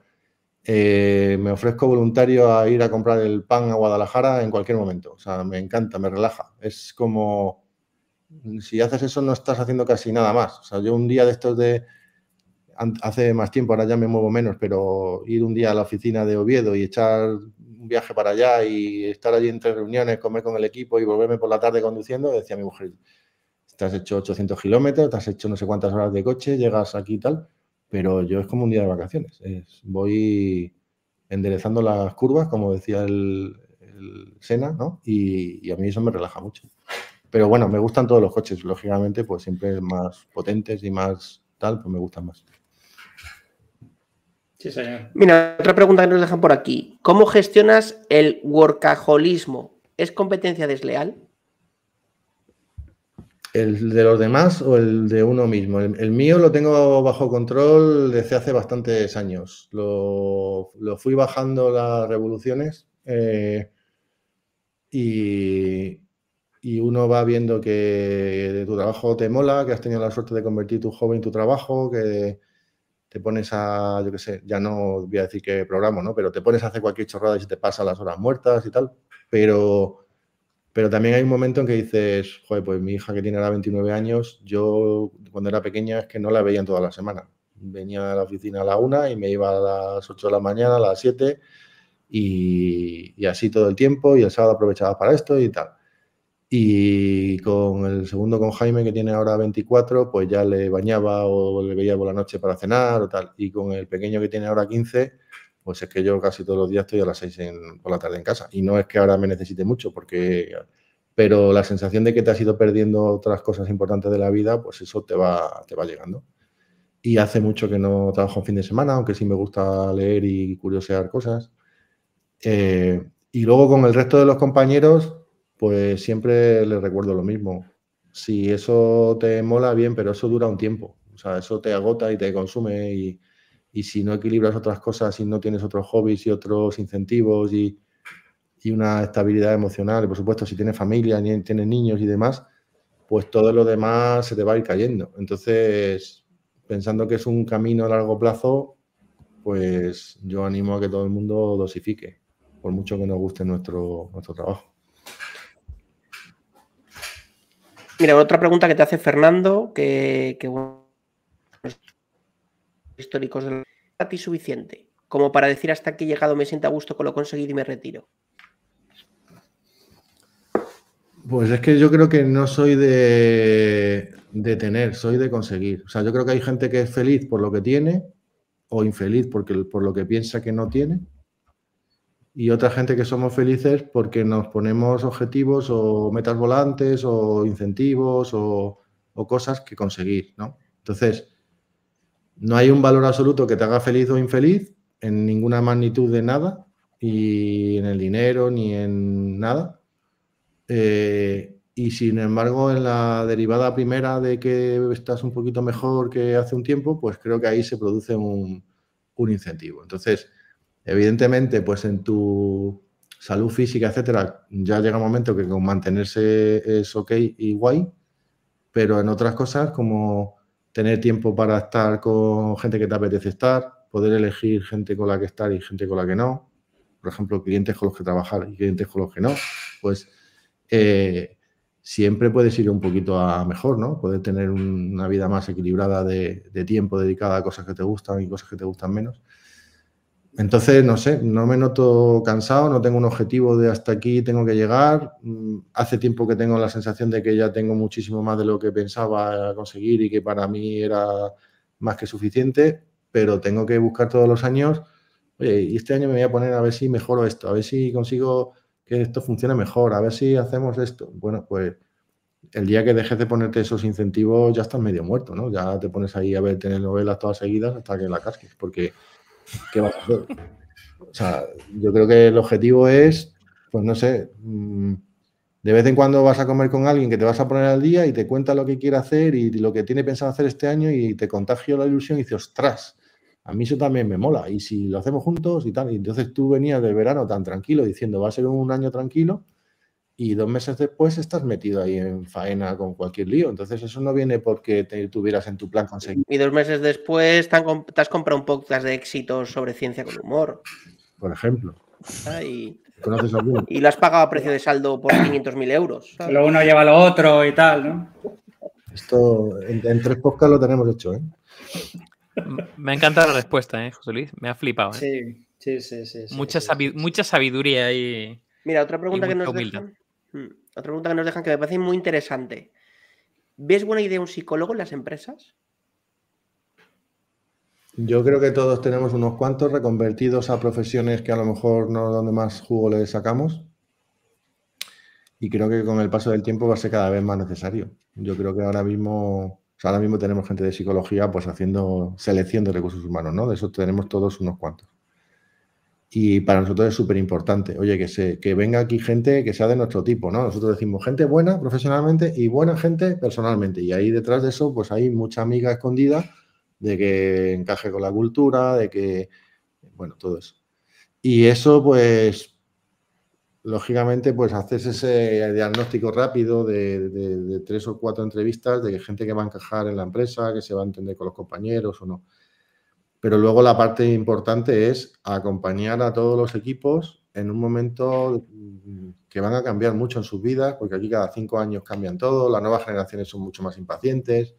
eh, me ofrezco voluntario a ir a comprar el pan a Guadalajara en cualquier momento. O sea, me encanta, me relaja. Es como, si haces eso no estás haciendo casi nada más. O sea, yo un día de estos de, hace más tiempo, ahora ya me muevo menos, pero ir un día a la oficina de Oviedo y echar un viaje para allá y estar allí entre reuniones, comer con el equipo y volverme por la tarde conduciendo, decía mi mujer, te has hecho 800 kilómetros, te has hecho no sé cuántas horas de coche, llegas aquí y tal, pero yo es como un día de vacaciones. voy enderezando las curvas, como decía el, Sena, ¿no? Y, a mí eso me relaja mucho. Pero bueno, me gustan todos los coches, lógicamente, pues siempre más potentes y más tal, pues me gustan más. Sí, Mira, otra pregunta que nos dejan por aquí. ¿Cómo gestionas el workaholismo? ¿Es competencia desleal? ¿El de los demás o el de uno mismo? El, mío lo tengo bajo control desde hace bastantes años. Lo, fui bajando las revoluciones eh, y, uno va viendo que de tu trabajo te mola, que has tenido la suerte de convertir tu joven en tu trabajo, que te pones a, yo qué sé, ya no voy a decir que programa, ¿no? Pero te pones a hacer cualquier chorrada y se te pasan las horas muertas y tal. Pero pero también hay un momento en que dices, joder, pues mi hija que tiene ahora 29 años, yo cuando era pequeña es que no la veía en toda la semana. Venía a la oficina a la una y me iba a las 8 de la mañana, a las 7 y, y así todo el tiempo y el sábado aprovechaba para esto y tal. Y con el segundo, con Jaime, que tiene ahora 24, pues ya le bañaba o le veía por la noche para cenar o tal. Y con el pequeño que tiene ahora 15, pues es que yo casi todos los días estoy a las 6 por la tarde en casa. Y no es que ahora me necesite mucho, porque pero la sensación de que te has ido perdiendo otras cosas importantes de la vida, pues eso te va, te va llegando. Y hace mucho que no trabajo en fin de semana, aunque sí me gusta leer y curiosear cosas. Eh, y luego con el resto de los compañeros, pues siempre les recuerdo lo mismo. Si eso te mola bien, pero eso dura un tiempo. O sea, eso te agota y te consume y, y si no equilibras otras cosas y no tienes otros hobbies y otros incentivos y, una estabilidad emocional, y por supuesto si tienes familia, tienes niños y demás, pues todo lo demás se te va a ir cayendo. Entonces, pensando que es un camino a largo plazo, pues yo animo a que todo el mundo dosifique, por mucho que nos guste nuestro, nuestro trabajo. Mira, otra pregunta que te hace Fernando, que, que históricos de la suficiente, como para decir hasta que he llegado, me siento a gusto con lo conseguido y me retiro. Pues es que yo creo que no soy de, de, tener, soy de conseguir. O sea, yo creo que hay gente que es feliz por lo que tiene o infeliz porque, por lo que piensa que no tiene. Y otra gente que somos felices porque nos ponemos objetivos o metas volantes o incentivos o, cosas que conseguir, ¿no? Entonces, no hay un valor absoluto que te haga feliz o infeliz en ninguna magnitud de nada, y en el dinero, ni en nada. Eh, y sin embargo, en la derivada primera de que estás un poquito mejor que hace un tiempo, pues creo que ahí se produce un, un incentivo. Entonces, evidentemente, pues en tu salud física, etcétera, ya llega un momento que con mantenerse es ok y guay, pero en otras cosas como tener tiempo para estar con gente que te apetece estar, poder elegir gente con la que estar y gente con la que no, por ejemplo, clientes con los que trabajar y clientes con los que no, pues eh, siempre puedes ir un poquito a mejor, ¿no? Poder tener una vida más equilibrada de, de, tiempo dedicada a cosas que te gustan y cosas que te gustan menos. Entonces, no sé, no me noto cansado, no tengo un objetivo de hasta aquí tengo que llegar. Mm, hace tiempo que tengo la sensación de que ya tengo muchísimo más de lo que pensaba conseguir y que para mí era más que suficiente, pero tengo que buscar todos los años, oye, y este año me voy a poner a ver si mejoro esto, a ver si consigo que esto funcione mejor, a ver si hacemos esto. Bueno, pues el día que dejes de ponerte esos incentivos ya estás medio muerto, ¿no? Ya te pones ahí a ver novelas todas seguidas hasta que la casques, porque o sea, yo creo que el objetivo es, pues no sé, mm, de vez en cuando vas a comer con alguien que te vas a poner al día y te cuenta lo que quiere hacer y lo que tiene pensado hacer este año y te contagio la ilusión y dices, ostras, a mí eso también me mola. Y si lo hacemos juntos y tal, y entonces tú venías del verano tan tranquilo diciendo, va a ser un año tranquilo y dos meses después estás metido ahí en faena con cualquier lío. Entonces eso no viene porque te tuvieras en tu plan conseguir. Y dos meses después te, has comprado un podcast de éxito sobre ciencia con humor. Por ejemplo. Y lo has pagado a precio de saldo por 500.000 euros. Lo uno lleva lo otro y tal, ¿no? Esto en, tres podcasts lo tenemos hecho, ¿eh? Me ha encantado la respuesta, ¿eh, José Luis? Me ha flipado, ¿eh? Sí, sí, sí. sí mucha, mucha sabiduría y... Mira, otra pregunta que nos Hmm. Otra pregunta que nos dejan que me parece muy interesante. ¿Ves buena idea un psicólogo en las empresas? Yo creo que todos tenemos unos cuantos reconvertidos a profesiones que a lo mejor no donde más jugo le sacamos. Y creo que con el paso del tiempo va a ser cada vez más necesario. Yo creo que ahora mismo, ahora mismo tenemos gente de psicología pues haciendo selección de recursos humanos, ¿no? De eso tenemos todos unos cuantos. Y para nosotros es súper importante, oye, que, se, que venga aquí gente que sea de nuestro tipo, ¿no? Nosotros decimos gente buena profesionalmente y buena gente personalmente. Y ahí detrás de eso, pues hay mucha amiga escondida de que encaje con la cultura, de que, bueno, todo eso. Y eso, pues, lógicamente, pues haces ese diagnóstico rápido de, de, de tres o cuatro entrevistas de gente que va a encajar en la empresa, que se va a entender con los compañeros o no. Pero luego la parte importante es acompañar a todos los equipos en un momento mm, que van a cambiar mucho en sus vidas, porque aquí cada cinco años cambian todo, las nuevas generaciones son mucho más impacientes,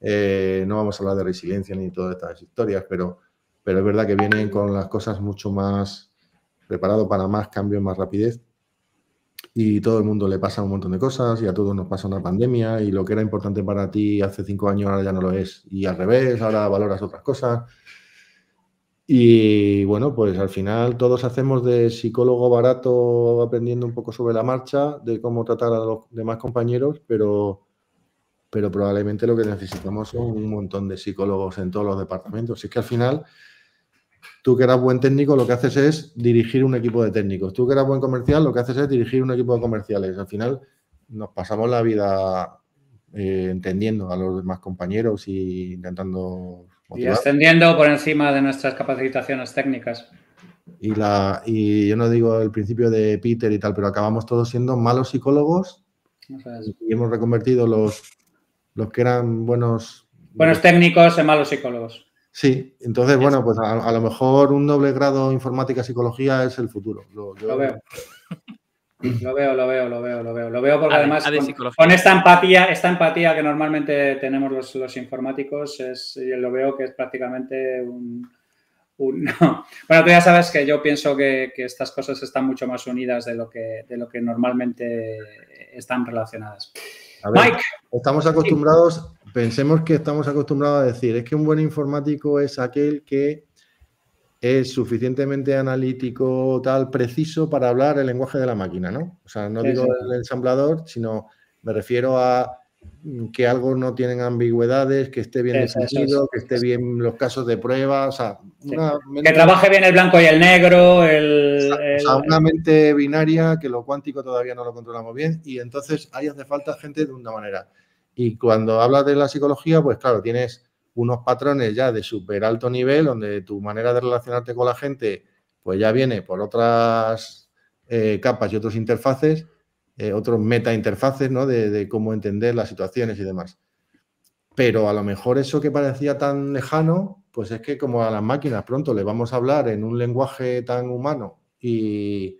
eh, no vamos a hablar de resiliencia ni todas estas historias, pero, pero es verdad que vienen con las cosas mucho más preparado para más cambios, más rapidez y todo el mundo le pasa un montón de cosas y a todos nos pasa una pandemia y lo que era importante para ti hace cinco años ahora ya no lo es y al revés, ahora valoras otras cosas. Y bueno, pues al final todos hacemos de psicólogo barato aprendiendo un poco sobre la marcha, de cómo tratar a los demás compañeros, pero, pero probablemente lo que necesitamos son un montón de psicólogos en todos los departamentos. es que al final Tú que eras buen técnico, lo que haces es dirigir un equipo de técnicos. Tú que eras buen comercial, lo que haces es dirigir un equipo de comerciales. Al final nos pasamos la vida eh, entendiendo a los demás compañeros y intentando... Y ascendiendo por encima de nuestras capacitaciones técnicas. Y, la, y yo no digo el principio de Peter y tal, pero acabamos todos siendo malos psicólogos y hemos reconvertido los, los que eran buenos... Buenos técnicos en malos psicólogos. Sí, entonces, bueno, pues a, lo mejor un doble grado informática-psicología es el futuro. Lo, veo. Lo veo, lo veo, lo veo, lo veo. porque además con, esta empatía, esta empatía que normalmente tenemos los, informáticos, es, lo veo que es prácticamente un, Bueno, tú ya sabes que yo pienso que, estas cosas están mucho más unidas de lo que, de lo que normalmente están relacionadas. Mike. Estamos acostumbrados pensemos que estamos acostumbrados a decir, es que un buen informático es aquel que es suficientemente analítico, tal, preciso para hablar el lenguaje de la máquina, ¿no? O sea, no digo el ensamblador, sino me refiero a mm, que algo no tienen ambigüedades, que esté bien definido, que esté bien los casos de prueba, o sea... Que trabaje bien el blanco y el negro, el, una mente binaria, que lo cuántico todavía no lo controlamos bien, y entonces ahí hace falta gente de una manera. Y cuando hablas de la psicología, pues claro, tienes unos patrones ya de súper alto nivel, donde tu manera de relacionarte con la gente, pues ya viene por otras eh, capas y otros interfaces, eh, otros meta interfaces, ¿no? De, de, cómo entender las situaciones y demás. Pero a lo mejor eso que parecía tan lejano, pues es que como a las máquinas pronto le vamos a hablar en un lenguaje tan humano y,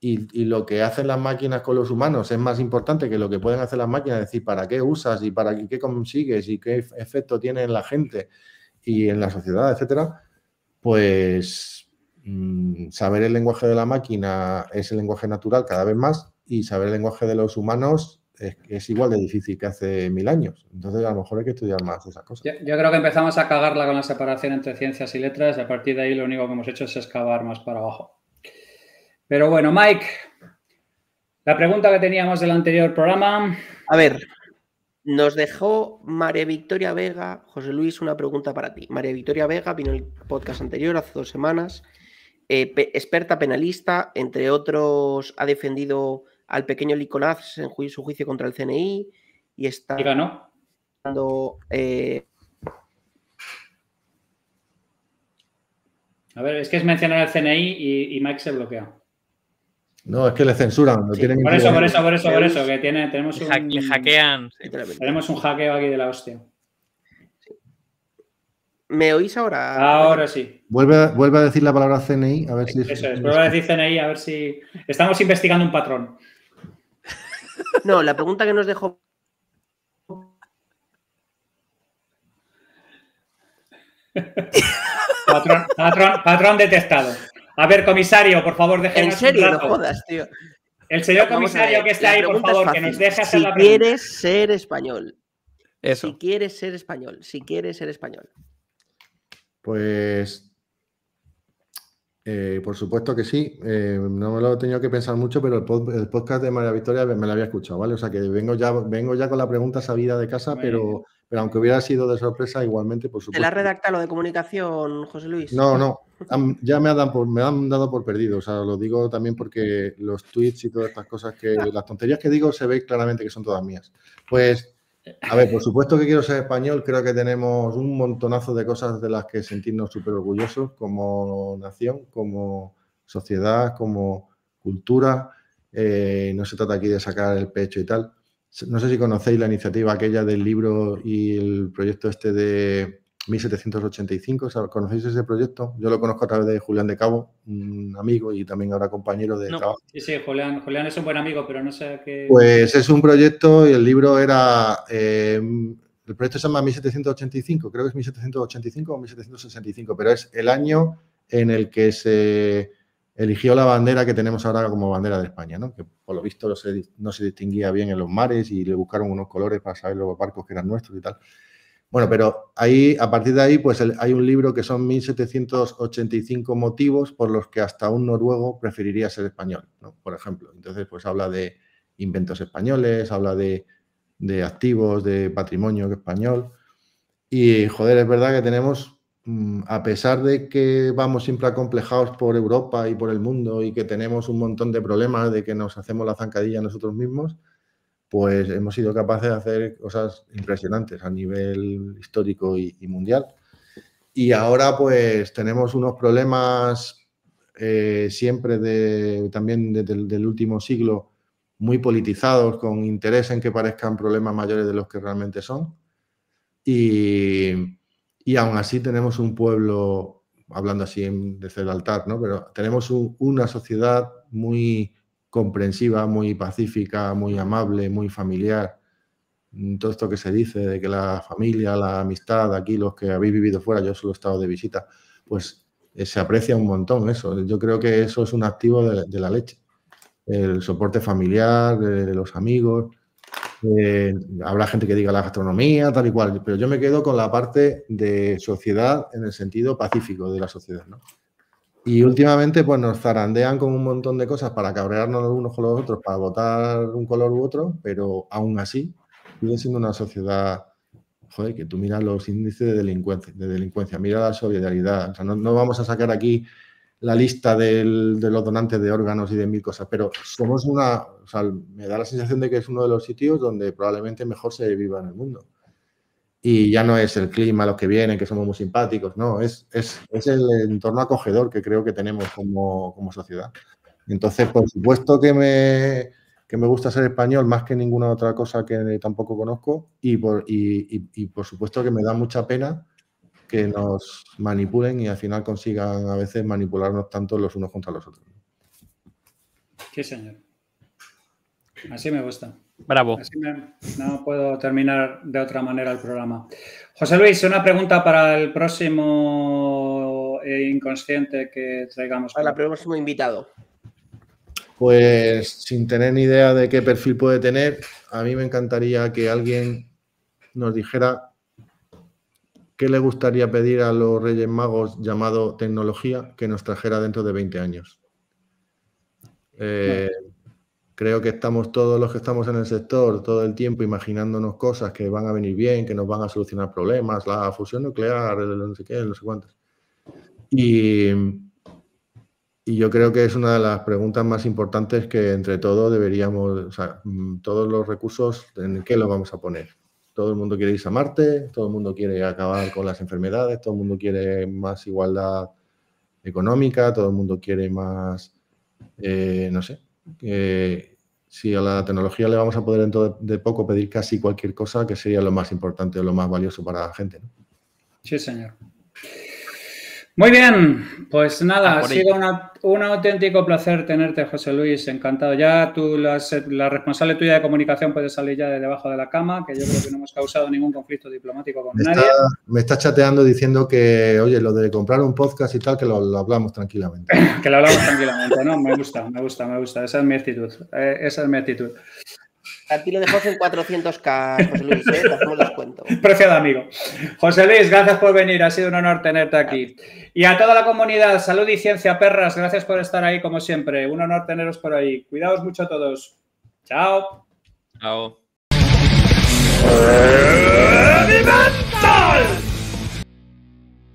y, lo que hacen las máquinas con los humanos es más importante que lo que pueden hacer las máquinas, es decir, para qué usas y para qué consigues y qué efecto tiene en la gente y en la sociedad, etcétera, pues mm, saber el lenguaje de la máquina es el lenguaje natural cada vez más y saber el lenguaje de los humanos es, igual de difícil que hace mil años. Entonces, a lo mejor hay que estudiar más esas cosas. Yo, yo creo que empezamos a cagarla con la separación entre ciencias y letras y a partir de ahí lo único que hemos hecho es excavar más para abajo. Pero bueno, Mike, la pregunta que teníamos del anterior programa. A ver, nos dejó María Victoria Vega, José Luis, una pregunta para ti. María Victoria Vega vino el podcast anterior hace dos semanas, eh, experta penalista, entre otros, ha defendido al pequeño Liconaz en su juicio contra el CNI y está y ganó. Eh, A ver, es que es mencionar al CNI y Mike se bloquea. No, es que le censuran. por eso, por eso, por eso, por eso, que tenemos un. Le hackean. Tenemos un hackeo aquí de la hostia. ¿Me oís ahora? Ahora sí. Vuelve, a decir la palabra CNI, a ver si. Eso es, vuelve a decir CNI, a ver si. Estamos investigando un patrón. No, la pregunta que nos dejó. patrón detectado. A ver, comisario, por favor, déjenos En serio, no jodas, tío. El señor comisario que está ahí, por favor, que nos deje hacer si la pregunta. quieres ser español. Eso. Si quieres ser español, si quieres ser español. Pues eh, por supuesto que sí, eh, no me lo he tenido que pensar mucho, pero el, podcast de María Victoria me lo había escuchado, ¿vale? O sea que vengo ya, vengo ya con la pregunta sabida de casa, pero, pero aunque hubiera sido de sorpresa, igualmente, por supuesto. ¿Te la redacta lo de comunicación, José Luis? No, no, ya me han, por, me han dado por perdido, o sea, lo digo también porque los tweets y todas estas cosas que, las tonterías que digo se ve claramente que son todas mías. Pues a ver, por supuesto que quiero ser español, creo que tenemos un montonazo de cosas de las que sentirnos súper orgullosos como nación, como sociedad, como cultura. Eh, no se trata aquí de sacar el pecho y tal. No sé si conocéis la iniciativa aquella del libro y el proyecto este de 1785. ¿Conocéis ese proyecto? Yo lo conozco a través de Julián de Cabo, un amigo y también ahora compañero de cabo. Sí, sí, Julián, Julián es un buen amigo, pero no sé qué. Pues es un proyecto y el libro era. Eh, el proyecto se llama 1785, creo que es 1785 o 1765, pero es el año en el que se eligió la bandera que tenemos ahora como bandera de España, ¿no? que por lo visto no se distinguía bien en los mares y le buscaron unos colores para saber los barcos que eran nuestros y tal. Bueno, pero ahí, a partir de ahí, pues hay un libro que son 1785 motivos por los que hasta un noruego preferiría ser español, por ejemplo. Entonces, pues habla de inventos españoles, habla de, de activos, de patrimonio español. Y, joder, es verdad que tenemos mm, a pesar de que vamos siempre acomplejados por Europa y por el mundo y que tenemos un montón de problemas de que nos hacemos la zancadilla nosotros mismos, pues hemos sido capaces de hacer cosas impresionantes a nivel histórico y, mundial. Y ahora pues tenemos unos problemas eh, siempre de, también desde el del último siglo muy politizados, con interés en que parezcan problemas mayores de los que realmente son. Y, y aún así tenemos un pueblo, hablando así desde el altar, ¿no? pero tenemos una sociedad muy comprensiva, muy pacífica, muy amable, muy familiar. Mm, todo esto que se dice de que la familia, la amistad, aquí los que habéis vivido fuera, yo solo he estado de visita, pues eh, se aprecia un montón eso. Yo creo que eso es un activo de, la leche. El soporte familiar, de, los amigos. Eh, habrá gente que diga la gastronomía, tal y cual, pero yo me quedo con la parte de sociedad en el sentido pacífico de la sociedad, ¿no? Y últimamente pues nos zarandean con un montón de cosas para cabrearnos los unos con los otros, para votar un color u otro, pero aún así sigue siendo una sociedad, joder, que tú miras los índices de delincuencia, mira la solidaridad, o sea, no, vamos a sacar aquí la lista de los donantes de órganos y de mil cosas, pero somos una, o sea, me da la sensación de que es uno de los sitios donde probablemente mejor se viva en el mundo y ya no es el clima, los que vienen, que somos muy simpáticos, no, es, es, el entorno acogedor que creo que tenemos como, sociedad. Entonces, por supuesto que me, gusta ser español más que ninguna otra cosa que tampoco conozco y por, y, y por supuesto que me da mucha pena que nos manipulen y al final consigan a veces manipularnos tanto los unos contra los otros. Sí, señor. Así me gusta. Bravo. no puedo terminar de otra manera el programa. José Luis, una pregunta para el próximo eh, inconsciente que traigamos. Para el próximo invitado. Pues sin tener ni idea de qué perfil puede tener, a mí me encantaría que alguien nos dijera qué le gustaría pedir a los Reyes Magos llamado tecnología que nos trajera dentro de 20 años. Eh, Creo que estamos todos los que estamos en el sector todo el tiempo imaginándonos cosas que van a venir bien, que nos van a solucionar problemas, la fusión nuclear, no sé qué, no sé cuántos. Y, yo creo que es una de las preguntas más importantes que entre todos deberíamos, o sea, mm, todos los recursos, ¿en qué los vamos a poner? Todo el mundo quiere irse a Marte, todo el mundo quiere acabar con las enfermedades, todo el mundo quiere más igualdad económica, todo el mundo quiere más, eh, no sé, si a la tecnología le vamos a poder dentro de poco pedir casi cualquier cosa, que sería lo más importante o lo más valioso para la gente. Sí, señor. Muy bien, pues nada, ah, ha sido un auténtico placer tenerte, José Luis, encantado. Ya tú, la responsable tuya de comunicación puede salir ya de debajo de la cama, que yo creo que no hemos causado ningún conflicto diplomático con nadie. me está chateando diciendo que, oye, lo de comprar un podcast y tal, que lo, hablamos tranquilamente. que lo hablamos tranquilamente, ¿no? Me gusta, me gusta, me gusta. Esa es mi actitud, eh, esa es mi actitud. Aquí lo dejamos en 400k, José Luis, ¿eh? hacemos los cuento. Preciado amigo. José Luis, gracias por venir, ha sido un honor tenerte aquí. Y a toda la comunidad, salud y ciencia, perras, gracias por estar ahí como siempre. Un honor teneros por ahí. Cuidaos mucho a todos. Chao. Chao.